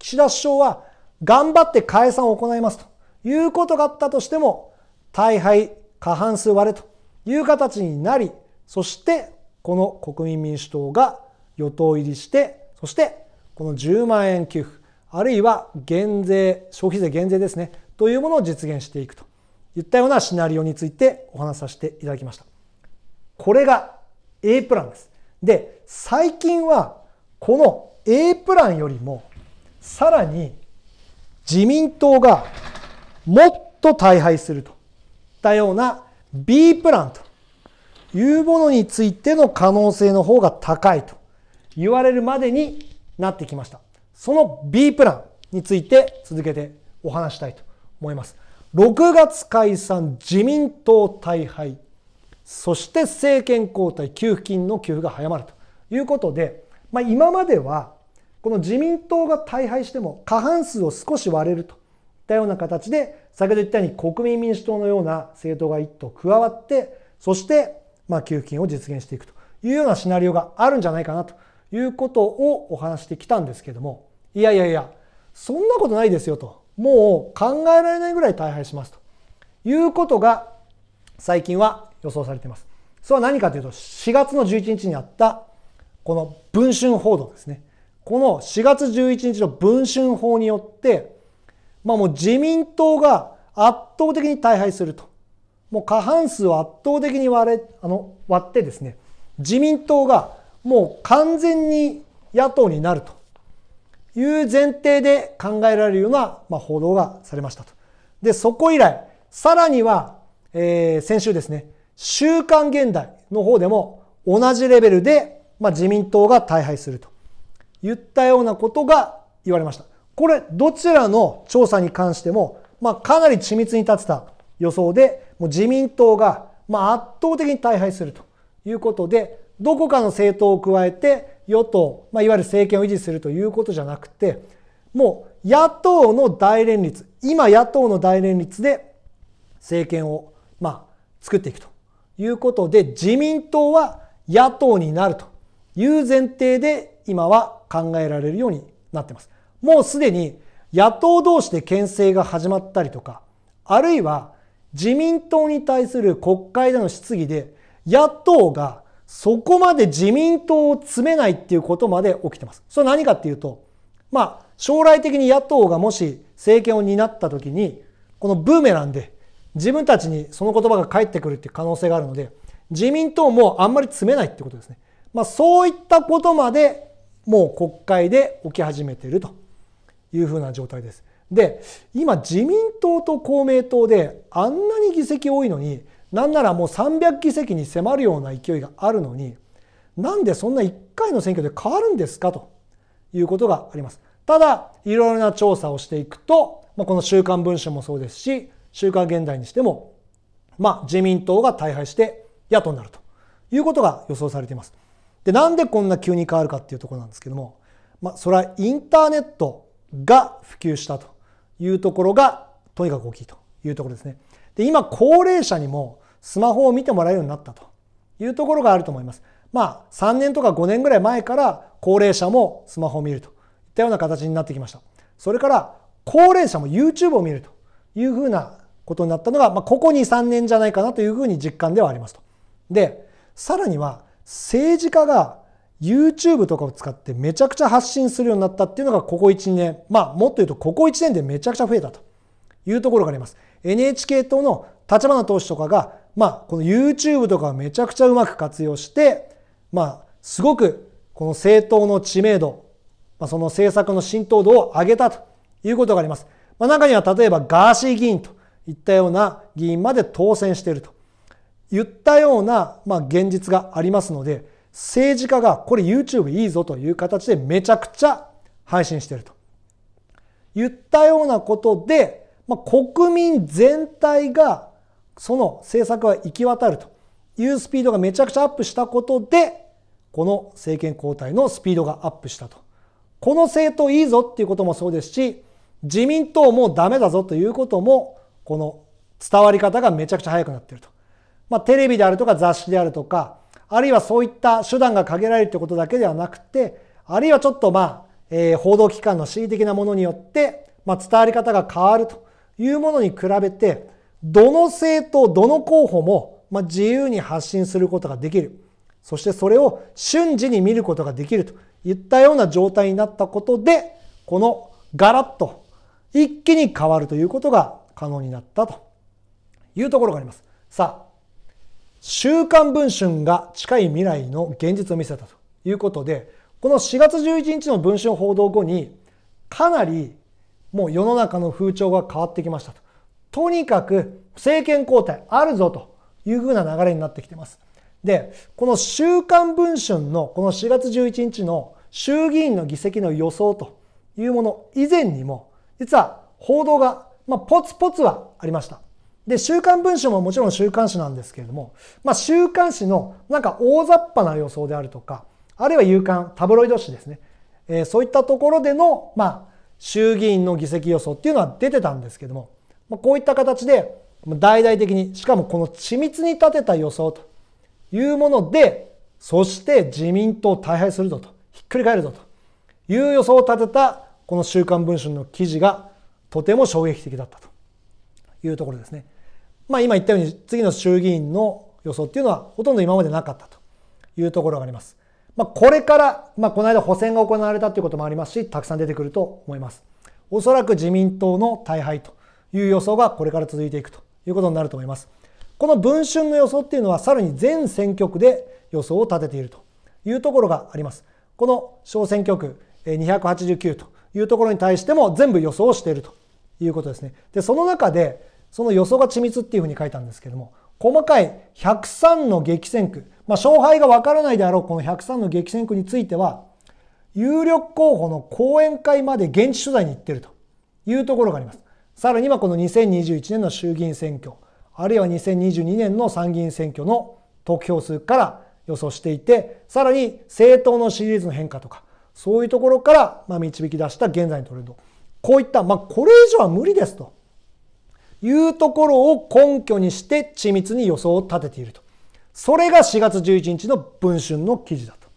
岸田首相は頑張って解散を行いますということがあったとしても、大敗、過半数割れという形になり、そしてこの国民民主党が与党入りして、そしてこの10万円給付、あるいは減税、消費税減税ですね、というものを実現していくといったようなシナリオについてお話しさせていただきました。これが A プランです。で、最近はこの A プランよりもさらに自民党がもっと大敗するといったような B プランというものについての可能性の方が高いと言われるまでになってきました。その B プランについて続けてお話したいと思います。6月解散自民党大敗、そして政権交代、給付金の給付が早まるということで、まあ、今まではこの自民党が大敗しても過半数を少し割れるといったような形で先ほど言ったように国民民主党のような政党が一党加わってそしてま給付金を実現していくというようなシナリオがあるんじゃないかなということをお話してきたんですけどもいやいやいやそんなことないですよともう考えられないぐらい大敗しますということが最近は予想されています。それは何かというと4月の11日にあったこの文春報道ですね。この4月11日の文春法によって、まあ、もう自民党が圧倒的に大敗すると。もう過半数を圧倒的に割れあの割ってですね自民党がもう完全に野党になるという前提で考えられるような、まあ、報道がされましたと。でそこ以来さらには、えー、先週ですね「週刊現代」の方でも同じレベルで、まあ、自民党が大敗すると。言ったようなことが言われました。これ、どちらの調査に関しても、まあ、かなり緻密に立てた予想で、もう自民党が、まあ、圧倒的に大敗するということで、どこかの政党を加えて、与党、まあ、いわゆる政権を維持するということじゃなくて、もう野党の大連立、今野党の大連立で政権を、まあ、作っていくということで、自民党は野党になるという前提で、今は考えられるようになってます。もうすでに野党同士で牽制が始まったりとか、あるいは自民党に対する国会での質疑で、野党がそこまで自民党を詰めないっていうことまで起きてます。それは何かっていうと、まあ、将来的に野党がもし政権を担った時に、このブーメランで自分たちにその言葉が返ってくるっていう可能性があるので、自民党もあんまり詰めないってことですね。まあ、そういったことまでもう国会で起き始めているというふうな状態です。で今自民党と公明党であんなに議席多いのになんならもう300議席に迫るような勢いがあるのになんでそんな1回の選挙で変わるんですかということがあります。ただいろいろな調査をしていくと、まあ、この「週刊文春」もそうですし「週刊現代」にしても、まあ、自民党が大敗して野党になるということが予想されています。でなんでこんな急に変わるかっていうところなんですけども、まあ、それはインターネットが普及したというところがとにかく大きいというところですね。で今高齢者にもスマホを見てもらえるようになったというところがあると思います。まあ3年とか5年ぐらい前から高齢者もスマホを見るといったような形になってきました。それから高齢者も YouTube を見るというふうなことになったのが、まあ、ここ2、3年じゃないかなというふうに実感ではありますと。で、さらには政治家が YouTube とかを使ってめちゃくちゃ発信するようになったっていうのがここ1年まあもっと言うとここ1年でめちゃくちゃ増えたというところがあります NHK 党の立花党首とかがまあこの YouTube とかをめちゃくちゃうまく活用してまあすごくこの政党の知名度、まあ、その政策の浸透度を上げたということがあります、まあ、中には例えばガーシー議員といったような議員まで当選していると言ったような、まあ、現実がありますので、政治家がこれ YouTube いいぞという形でめちゃくちゃ配信してると。言ったようなことで、まあ、国民全体がその政策は行き渡るというスピードがめちゃくちゃアップしたことで、この政権交代のスピードがアップしたと。この政党いいぞっていうこともそうですし、自民党もダメだぞということも、この伝わり方がめちゃくちゃ早くなってると。まあ、テレビであるとか雑誌であるとか、あるいはそういった手段が限られるということだけではなくて、あるいはちょっとまあ、えー、報道機関の恣意的なものによって、まあ、伝わり方が変わるというものに比べて、どの政党、どの候補も、まあ、自由に発信することができる。そしてそれを瞬時に見ることができるといったような状態になったことで、このガラッと一気に変わるということが可能になったというところがあります。さあ、週刊文春が近い未来の現実を見せたということで、この4月11日の文春報道後に、かなりもう世の中の風潮が変わってきましたと。とにかく政権交代あるぞというふうな流れになってきてます。で、この週刊文春のこの4月11日の衆議院の議席の予想というもの以前にも、実は報道が、まあ、ポツポツはありました。で、週刊文春ももちろん週刊誌なんですけれども、まあ、週刊誌のなんか大雑把な予想であるとか、あるいは夕刊、タブロイド紙ですね。えー、そういったところでの、まあ、衆議院の議席予想っていうのは出てたんですけども、まあ、こういった形で、大々的に、しかもこの緻密に立てた予想というもので、そして自民党を大敗するぞと、ひっくり返るぞという予想を立てた、この週刊文春の記事がとても衝撃的だったというところですね。まあ、今言ったように次の衆議院の予想っていうのはほとんど今までなかったというところがあります。まあ、これから、まあ、この間補選が行われたということもありますし、たくさん出てくると思います。おそらく自民党の大敗という予想がこれから続いていくということになると思います。この文春の予想っていうのはさらに全選挙区で予想を立てているというところがあります。この小選挙区289というところに対しても全部予想をしているということですね。で、その中でその予想が緻密っていうふうに書いたんですけども、細かい103の激戦区、まあ、勝敗がわからないであろうこの103の激戦区については、有力候補の講演会まで現地取材に行ってるというところがあります。さらにはこの2021年の衆議院選挙、あるいは2022年の参議院選挙の得票数から予想していて、さらに政党のシリーズの変化とか、そういうところから導き出した現在のトレンド。こういった、まあ、これ以上は無理ですと。いうところを根拠にして緻密に予想を立てていると。それが4月11日の文春の記事だと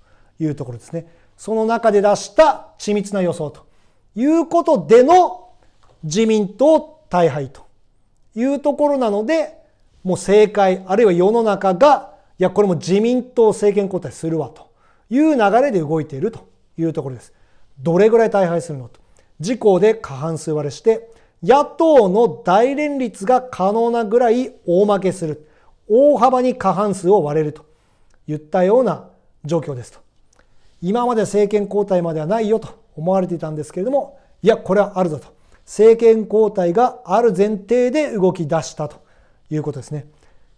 いうところですね。その中で出した緻密な予想ということでの自民党大敗というところなので、もう政界、あるいは世の中が、いや、これも自民党政権交代するわという流れで動いているというところです。どれぐらい大敗するのと。自公で過半数割れして、野党の大連立が可能なぐらい大負けする。大幅に過半数を割れると言ったような状況ですと。今まで政権交代まではないよと思われていたんですけれども、いや、これはあるぞと。政権交代がある前提で動き出したということですね。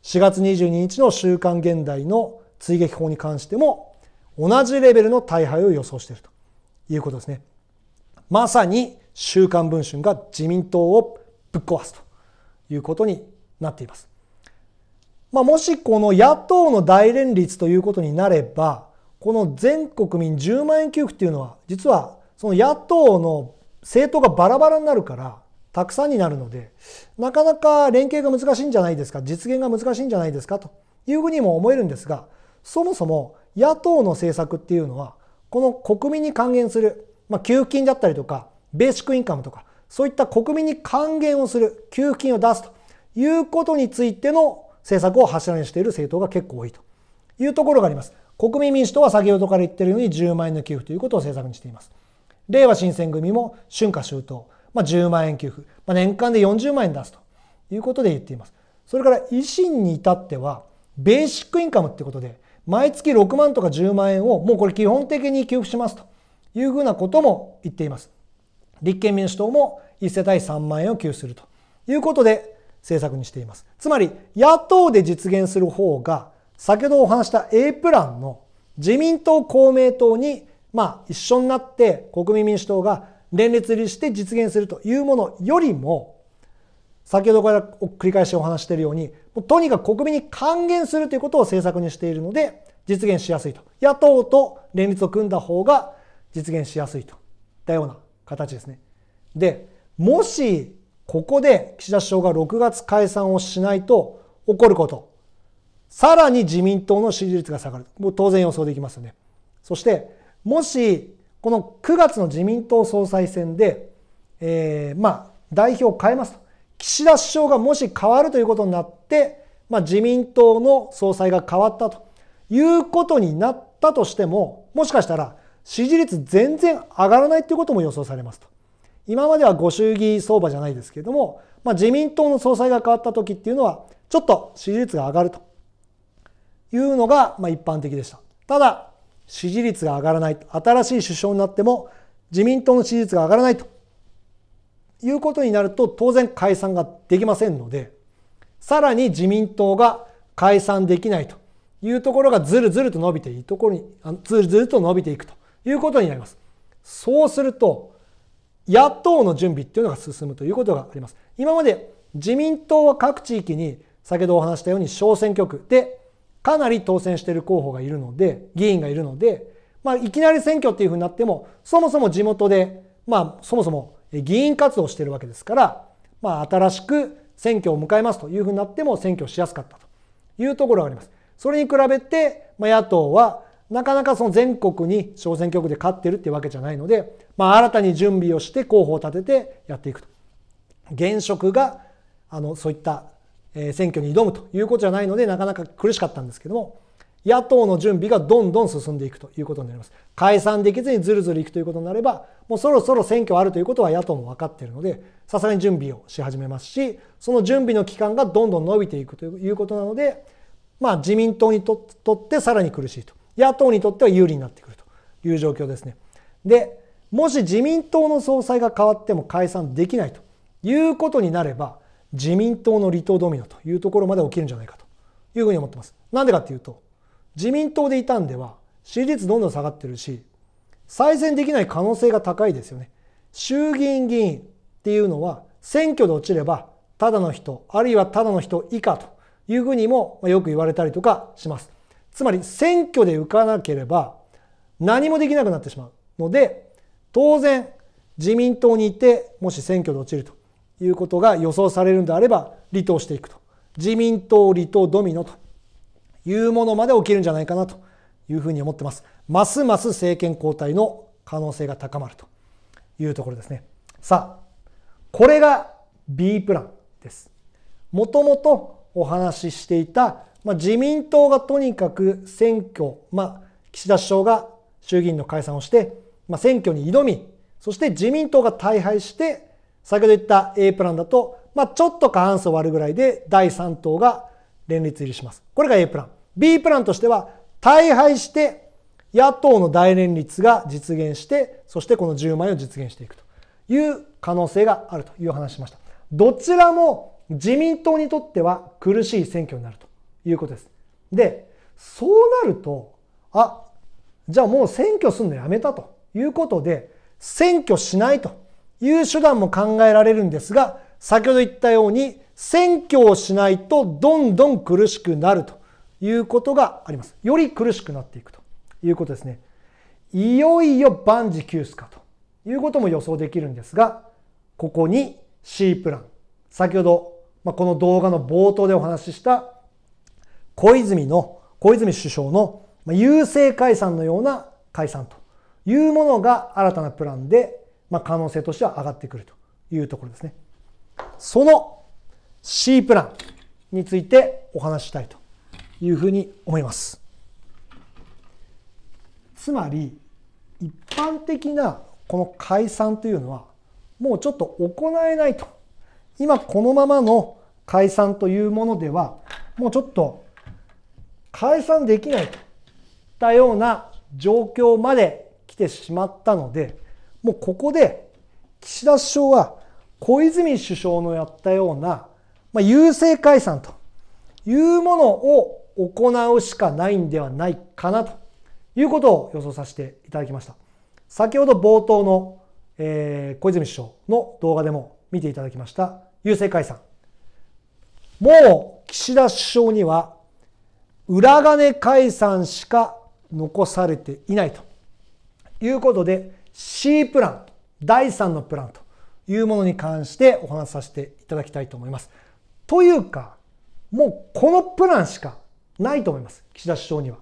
4月22日の週刊現代の追撃法に関しても同じレベルの大敗を予想しているということですね。まさに週刊文春が自民党をぶっ壊すということになっています。まあ、もしこの野党の大連立ということになればこの全国民10万円給付っていうのは実はその野党の政党がバラバラになるからたくさんになるのでなかなか連携が難しいんじゃないですか実現が難しいんじゃないですかというふうにも思えるんですがそもそも野党の政策っていうのはこの国民に還元する、まあ、給付金だったりとかベーシックインカムとか、そういった国民に還元をする、給付金を出すということについての政策を柱にしている政党が結構多いというところがあります。国民民主党は先ほどから言っているように10万円の給付ということを政策にしています。令和新選組も春夏秋冬、まあ、10万円給付、まあ、年間で40万円出すということで言っています。それから維新に至っては、ベーシックインカムってことで、毎月6万とか10万円をもうこれ基本的に給付しますというふうなことも言っています。立憲民主党も1世帯3万円を給付するということで政策にしています。つまり野党で実現する方が先ほどお話した A プランの自民党公明党にまあ一緒になって国民民主党が連立入りして実現するというものよりも先ほどから繰り返しお話しているようにとにかく国民に還元するということを政策にしているので実現しやすいと野党と連立を組んだ方が実現しやすいとだような形ですね。で、もし、ここで岸田首相が6月解散をしないと起こること。さらに自民党の支持率が下がる。もう当然予想できますよね。そして、もし、この9月の自民党総裁選で、えー、まあ、代表を変えますと。岸田首相がもし変わるということになって、まあ、自民党の総裁が変わったということになったとしても、もしかしたら支持率全然上がらないということも予想されますと。今まではご祝儀相場じゃないですけれども、まあ、自民党の総裁が変わった時っていうのは、ちょっと支持率が上がるというのがまあ一般的でした。ただ、支持率が上がらない、新しい首相になっても自民党の支持率が上がらないということになると、当然解散ができませんので、さらに自民党が解散できないというところがずるずると伸びていいところに、ずるずると伸びていくということになります。そうすると、野党の準備っていうのが進むということがあります。今まで自民党は各地域に先ほどお話したように小選挙区でかなり当選している候補がいるので、議員がいるので、まあ、いきなり選挙っていうふうになっても、そもそも地元で、まあ、そもそも議員活動しているわけですから、まあ、新しく選挙を迎えますというふうになっても選挙しやすかったというところがあります。それに比べて、まあ、野党はなかなかその全国に小選挙区で勝ってるっていうわけじゃないので、まあ、新たに準備をして候補を立ててやっていくと。現職があのそういった選挙に挑むということじゃないのでなかなか苦しかったんですけども野党の準備がどんどん進んでいくということになります解散できずにずるずるいくということになればもうそろそろ選挙あるということは野党も分かっているのでさすがに準備をし始めますしその準備の期間がどんどん伸びていくということなので、まあ、自民党にとってさらに苦しいと野党にとっては有利になってくるという状況ですね。でもし自民党の総裁が変わっても解散できないということになれば自民党の離党ドミノというところまで起きるんじゃないかというふうに思ってます。なんでかっていうと自民党でいたんでは支持率どんどん下がってるし再選できない可能性が高いですよね。衆議院議員っていうのは選挙で落ちればただの人あるいはただの人以下というふうにもよく言われたりとかします。つまり選挙で受かなければ何もできなくなってしまうので当然自民党にいてもし選挙で落ちるということが予想されるんであれば離党していくと自民党離党ドミノというものまで起きるんじゃないかなというふうに思ってますますます政権交代の可能性が高まるというところですねさあこれが B プランですもともとお話ししていたまあ、自民党がとにかく選挙、まあ、岸田首相が衆議院の解散をして、まあ、選挙に挑み、そして自民党が大敗して、先ほど言った A プランだと、まあ、ちょっと過半数割るぐらいで第3党が連立入りします。これが A プラン。B プランとしては、大敗して、野党の大連立が実現して、そしてこの10枚を実現していくという可能性があるという話しました。どちらも自民党にとっては苦しい選挙になると。いうことです。で、そうなると、あ、じゃあもう選挙するのやめたということで、選挙しないという手段も考えられるんですが、先ほど言ったように、選挙をしないとどんどん苦しくなるということがあります。より苦しくなっていくということですね。いよいよ万事休すかということも予想できるんですが、ここに C プラン。先ほど、まあ、この動画の冒頭でお話しした小泉の、小泉首相の優勢解散のような解散というものが新たなプランで、まあ、可能性としては上がってくるというところですね。その C プランについてお話したいというふうに思います。つまり一般的なこの解散というのはもうちょっと行えないと今このままの解散というものではもうちょっと解散できないといったような状況まで来てしまったのでもうここで岸田首相は小泉首相のやったような、まあ、優勢解散というものを行うしかないんではないかなということを予想させていただきました先ほど冒頭の、えー、小泉首相の動画でも見ていただきました優勢解散もう岸田首相には裏金解散しか残されていないということで C プラン第3のプランというものに関してお話しさせていただきたいと思います。というかもうこのプランしかないと思います岸田首相には。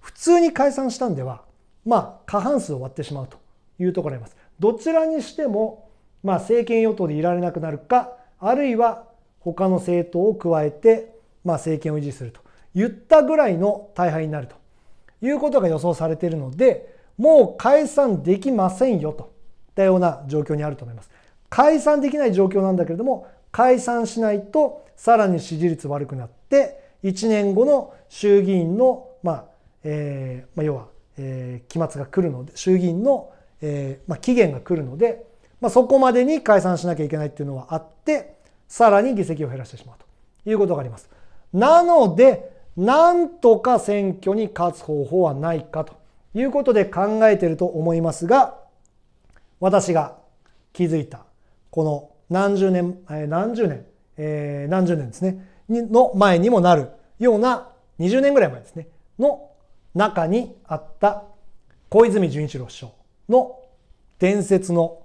普通に解散したんではまあ過半数を割ってしまうというところあります。どちらにしても、まあ、政権与党でいられなくなるかあるいは他の政党を加えて、まあ、政権を維持すると言ったぐらいの大敗になるということが予想されているのでもう解散できませんよといったような状況にあると思います解散できない状況なんだけれども解散しないとさらに支持率悪くなって1年後の衆議院のまあ、えー、まあ、要は、えー、期末が来るので衆議院の、えー、まあ、期限が来るので、まあ、そこまでに解散しなきゃいけないっていうのはあってさらに議席を減らしてしまうということがあります。なのでなんとか選挙に勝つ方法はないかということで考えていると思いますが、私が気づいた、この何十年、何十年、え何十年ですね、の前にもなるような20年ぐらい前ですね、の中にあった小泉純一郎首相の伝説の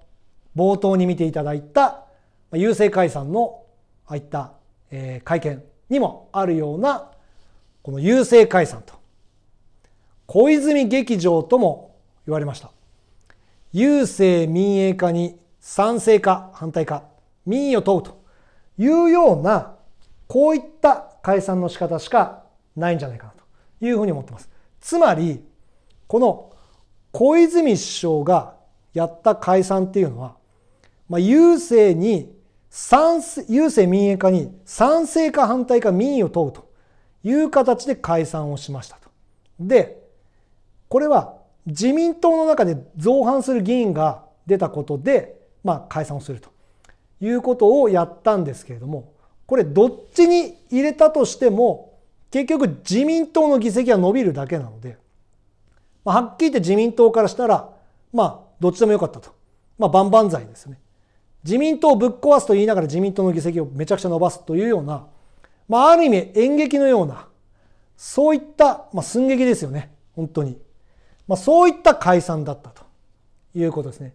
冒頭に見ていただいた郵政解散のああいった、え会見にもあるようなこの優勢解散と小泉劇場とも言われました郵政民営化に賛成か反対か民意を問うというようなこういった解散の仕方しかないんじゃないかなというふうに思ってますつまりこの小泉首相がやった解散っていうのは、まあ、郵政に賛成郵政民営化に賛成か反対か民意を問うという形で解散をしましたと。で、これは自民党の中で造反する議員が出たことで、まあ、解散をするということをやったんですけれども、これどっちに入れたとしても、結局自民党の議席は伸びるだけなので、まあ、はっきり言って自民党からしたら、まあ、どっちでもよかったと。まあ、万々歳ですね。自民党をぶっ壊すと言いながら自民党の議席をめちゃくちゃ伸ばすというような、まあ、ある意味演劇のような、そういった、まあ、寸劇ですよね。本当に。まあ、そういった解散だったということですね。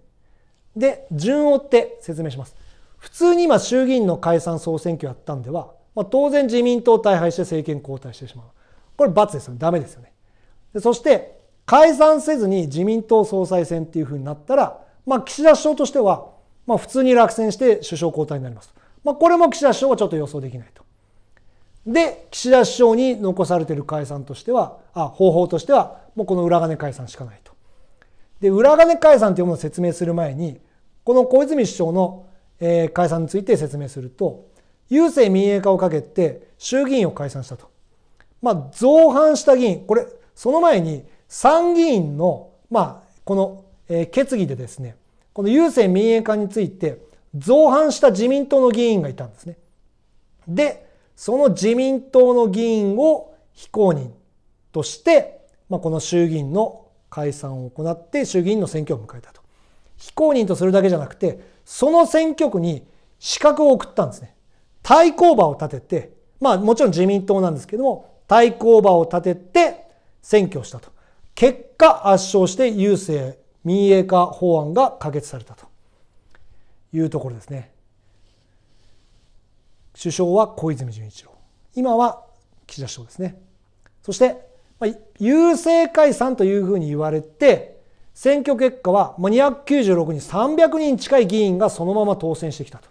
で、順を追って説明します。普通に今衆議院の解散総選挙やったんでは、まあ、当然自民党大敗して政権交代してしまう。これ罰ですよね。ダメですよね。でそして、解散せずに自民党総裁選っていうふうになったら、まあ、岸田首相としては、まあ、普通に落選して首相交代になります。まあ、これも岸田首相はちょっと予想できないと。で岸田首相に残されている解散としてはあ方法としてはもうこの裏金解散しかないと。で裏金解散というものを説明する前にこの小泉首相の、えー、解散について説明すると郵政民営化をかけて衆議院を解散したと。まあ、造反した議員これその前に参議院の、まあ、この、えー、決議でですねこの郵政民営化について造反した自民党の議員がいたんですね。でその自民党の議員を非公認として、まあ、この衆議院の解散を行って衆議院の選挙を迎えたと。非公認とするだけじゃなくて、その選挙区に資格を送ったんですね。対抗馬を立てて、まあもちろん自民党なんですけども、対抗馬を立てて選挙をしたと。結果圧勝して郵政民営化法案が可決されたというところですね。首相は小泉純一郎今は岸田首相ですねそして優勢解散というふうに言われて選挙結果は296人300人近い議員がそのまま当選してきたと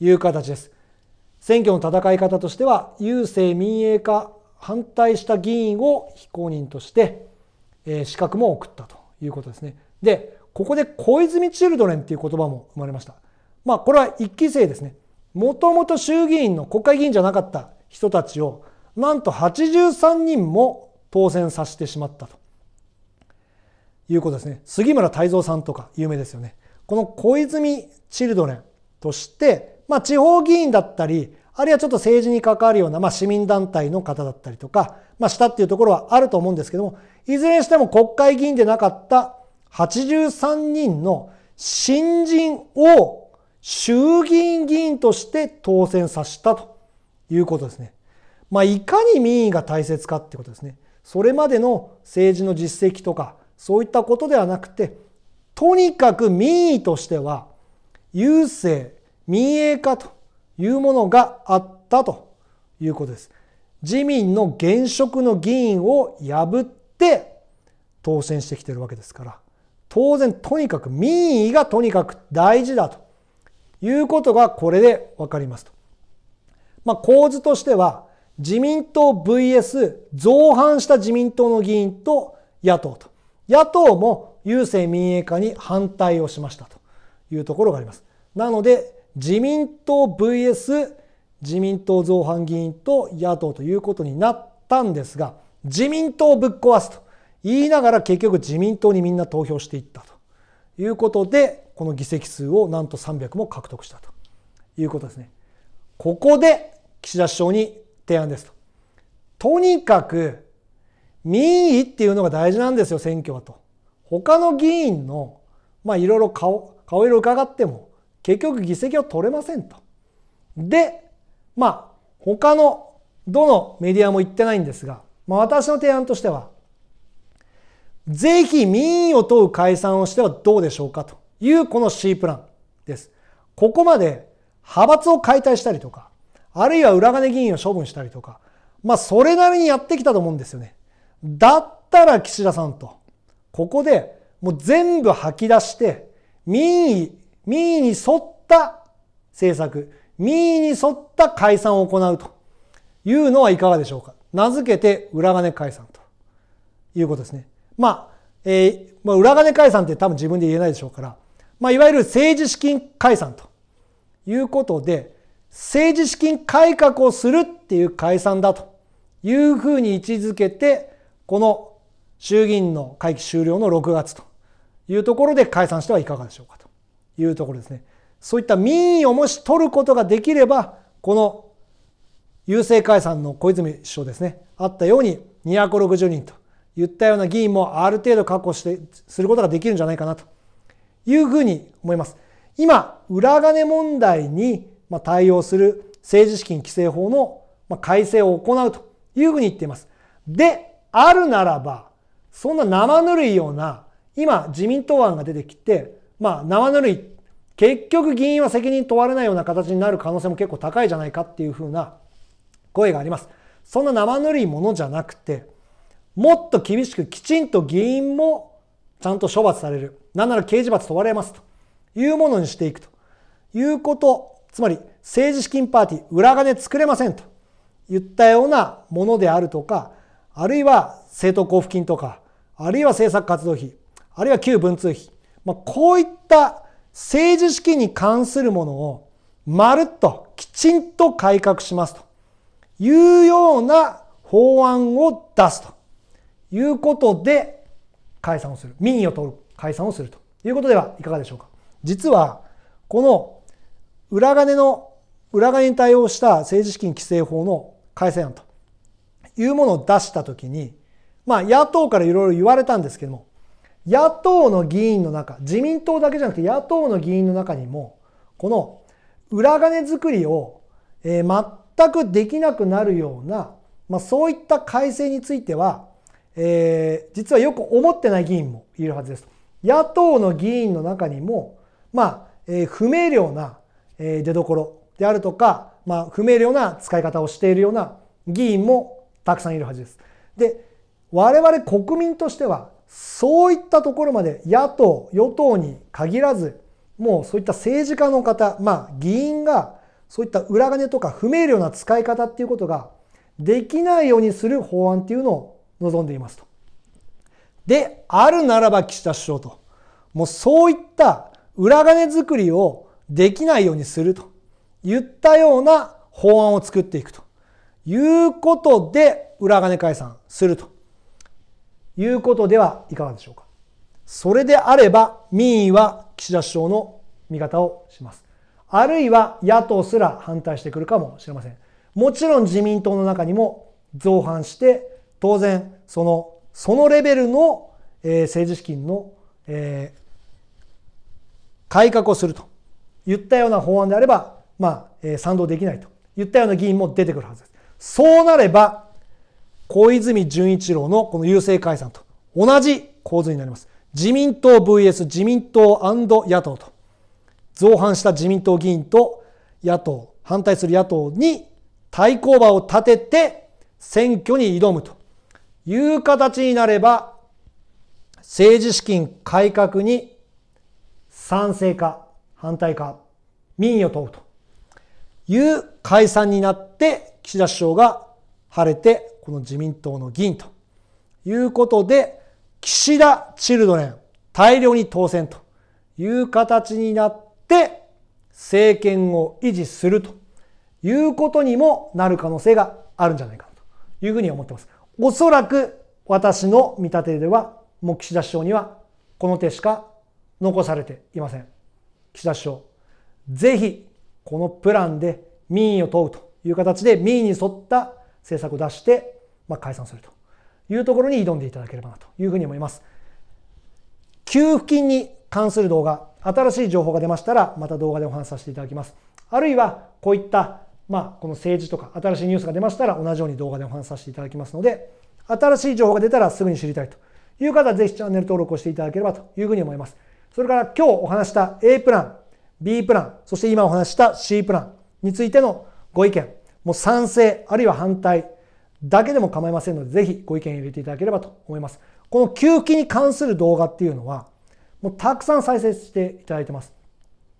いう形です選挙の戦い方としては郵政民営化反対した議員を非公認として、資格も送ったということですねでここで小泉チルドレンっていう言葉も生まれましたまあこれは一期生ですねもともと衆議院の国会議員じゃなかった人たちをなんと83人も当選させてしまったということですね杉村太蔵さんとか有名ですよねこの小泉チルドレンとして、まあ、地方議員だったりあるいはちょっと政治に関わるような、まあ、市民団体の方だったりとか、まあ、したっていうところはあると思うんですけどもいずれにしても国会議員でなかった83人の新人を衆議院議員として当選させたということですね。まあ、いかに民意が大切かってことですね。それまでの政治の実績とか、そういったことではなくて、とにかく民意としては、郵政、民営化というものがあったということです。自民の現職の議員を破って当選してきてるわけですから、当然とにかく民意がとにかく大事だということがこれでわかりますと。まあ、構図としては自民党 VS 造反した自民党の議員と野党と。野党も郵政民営化に反対をしましたというところがあります。なので自民党 VS 自民党造反議員と野党ということになったんですが自民党をぶっ壊すと言いながら結局自民党にみんな投票していったということでこの議席数をなんと300も獲得したということですね。ここで岸田首相に提案ですと。とにかく民意っていうのが大事なんですよ、選挙はと。他の議員の、まあいろいろ顔、顔色伺っても、結局議席を取れませんと。で、まあ、他の、どのメディアも言ってないんですが、まあ私の提案としては、ぜひ民意を問う解散をしてはどうでしょうかと。いうこの C プランです。ここまで派閥を解体したりとか、あるいは裏金議員を処分したりとか、まあそれなりにやってきたと思うんですよね。だったら岸田さんと、ここでもう全部吐き出して、民意、民意に沿った政策、民意に沿った解散を行うというのはいかがでしょうか。名付けて裏金解散ということですね。まあ、えー、まあ、裏金解散って多分自分で言えないでしょうから、まあ、いわゆる政治資金解散ということで、政治資金改革をするっていう解散だというふうに位置づけて、この衆議院の会期終了の6月というところで解散してはいかがでしょうかというところですね。そういった民意をもし取ることができれば、この郵政解散の小泉首相ですね、あったように260人といったような議員もある程度確保してすることができるんじゃないかなというふうに思います。今、裏金問題に対応する政治資金規正法の改正を行うというふうに言っています。で、あるならば、そんな生ぬるいような、今自民党案が出てきて、まあ生ぬるい、結局議員は責任問われないような形になる可能性も結構高いじゃないかっていうふうな声があります。そんな生ぬるいものじゃなくて、もっと厳しくきちんと議員もちゃんと処罰される。なんなら刑事罰問われますというものにしていくということ、つまり政治資金パーティー裏金作れませんと言ったようなものであるとか、あるいは政党交付金とか、あるいは政策活動費、あるいは旧文通費、まあ、こういった政治資金に関するものをまるっときちんと改革しますというような法案を出すということで解散をする民意を取る解散をするということではいかがでしょうか実はこの裏金の裏金に対応した政治資金規正法の改正案というものを出したときにまあ野党からいろいろ言われたんですけども野党の議員の中自民党だけじゃなくて野党の議員の中にもこの裏金作りを、えー、全くできなくなるような、まあ、そういった改正についてはえー、実はよく思ってない議員もいるはずです。野党の議員の中にも、まあ、えー、不明瞭な、え出どころであるとか、まあ、不明瞭な使い方をしているような議員もたくさんいるはずです。で、我々国民としては、そういったところまで野党、与党に限らず、もうそういった政治家の方、まあ、議員が、そういった裏金とか不明瞭な使い方っていうことができないようにする法案っていうのを望んでいますと。であるならば岸田首相ともうそういった裏金作りをできないようにすると言ったような法案を作っていくということで裏金解散するということではいかがでしょうか。それであれば民意は岸田首相の味方をします。あるいは野党すら反対してくるかもしれません。もちろん自民党の中にも造反して当然そのそのレベルの、え政治資金の、え改革をすると言ったような法案であれば、まあえ賛同できないと言ったような議員も出てくるはずです。そうなれば小泉純一郎のこの郵政解散と同じ構図になります。自民党 VS 自民党野党と造反した自民党議員と野党反対する野党に対抗馬を立てて選挙に挑むという形になれば、政治資金改革に賛成か反対か民意を問うという解散になって岸田首相が晴れてこの自民党の議員ということで岸田チルドレン大量に当選という形になって政権を維持するということにもなる可能性があるんじゃないかというふうに思ってます。おそらく私の見立てでは、もう岸田首相にはこの手しか残されていません。岸田首相、ぜひこのプランで民意を問うという形で民意に沿った政策を出して、まあ、解散するというところに挑んでいただければなというふうに思います。給付金に関する動画、新しい情報が出ましたら、また動画でお話しさせていただきます。あるいは、こういったまあ、この政治とか新しいニュースが出ましたら同じように動画でお話しさせていただきますので、新しい情報が出たらすぐに知りたいという方はぜひチャンネル登録をしていただければというふうに思います。それから今日お話した A プラン、B プラン、そして今お話した C プランについてのご意見、もう賛成あるいは反対だけでも構いませんので、ぜひご意見入れていただければと思います。この吸気に関する動画っていうのは、もうたくさん再生していただいてます。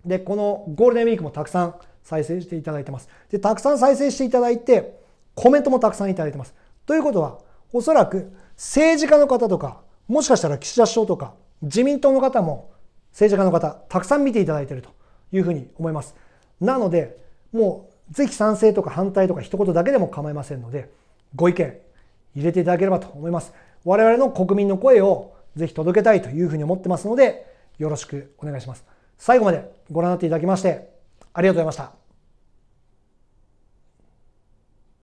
で、このゴールデンウィークもたくさん再生していただいてます。で、たくさん再生していただいて、コメントもたくさんいただいてます。ということは、おそらく政治家の方とか、もしかしたら岸田首相とか、自民党の方も政治家の方、たくさん見ていただいているというふうに思います。なので、もうぜひ賛成とか反対とか一言だけでも構いませんので、ご意見入れていただければと思います。我々の国民の声をぜひ届けたいというふうに思ってますので、よろしくお願いします。最後までご覧になっていただきまして、ありがとうございました。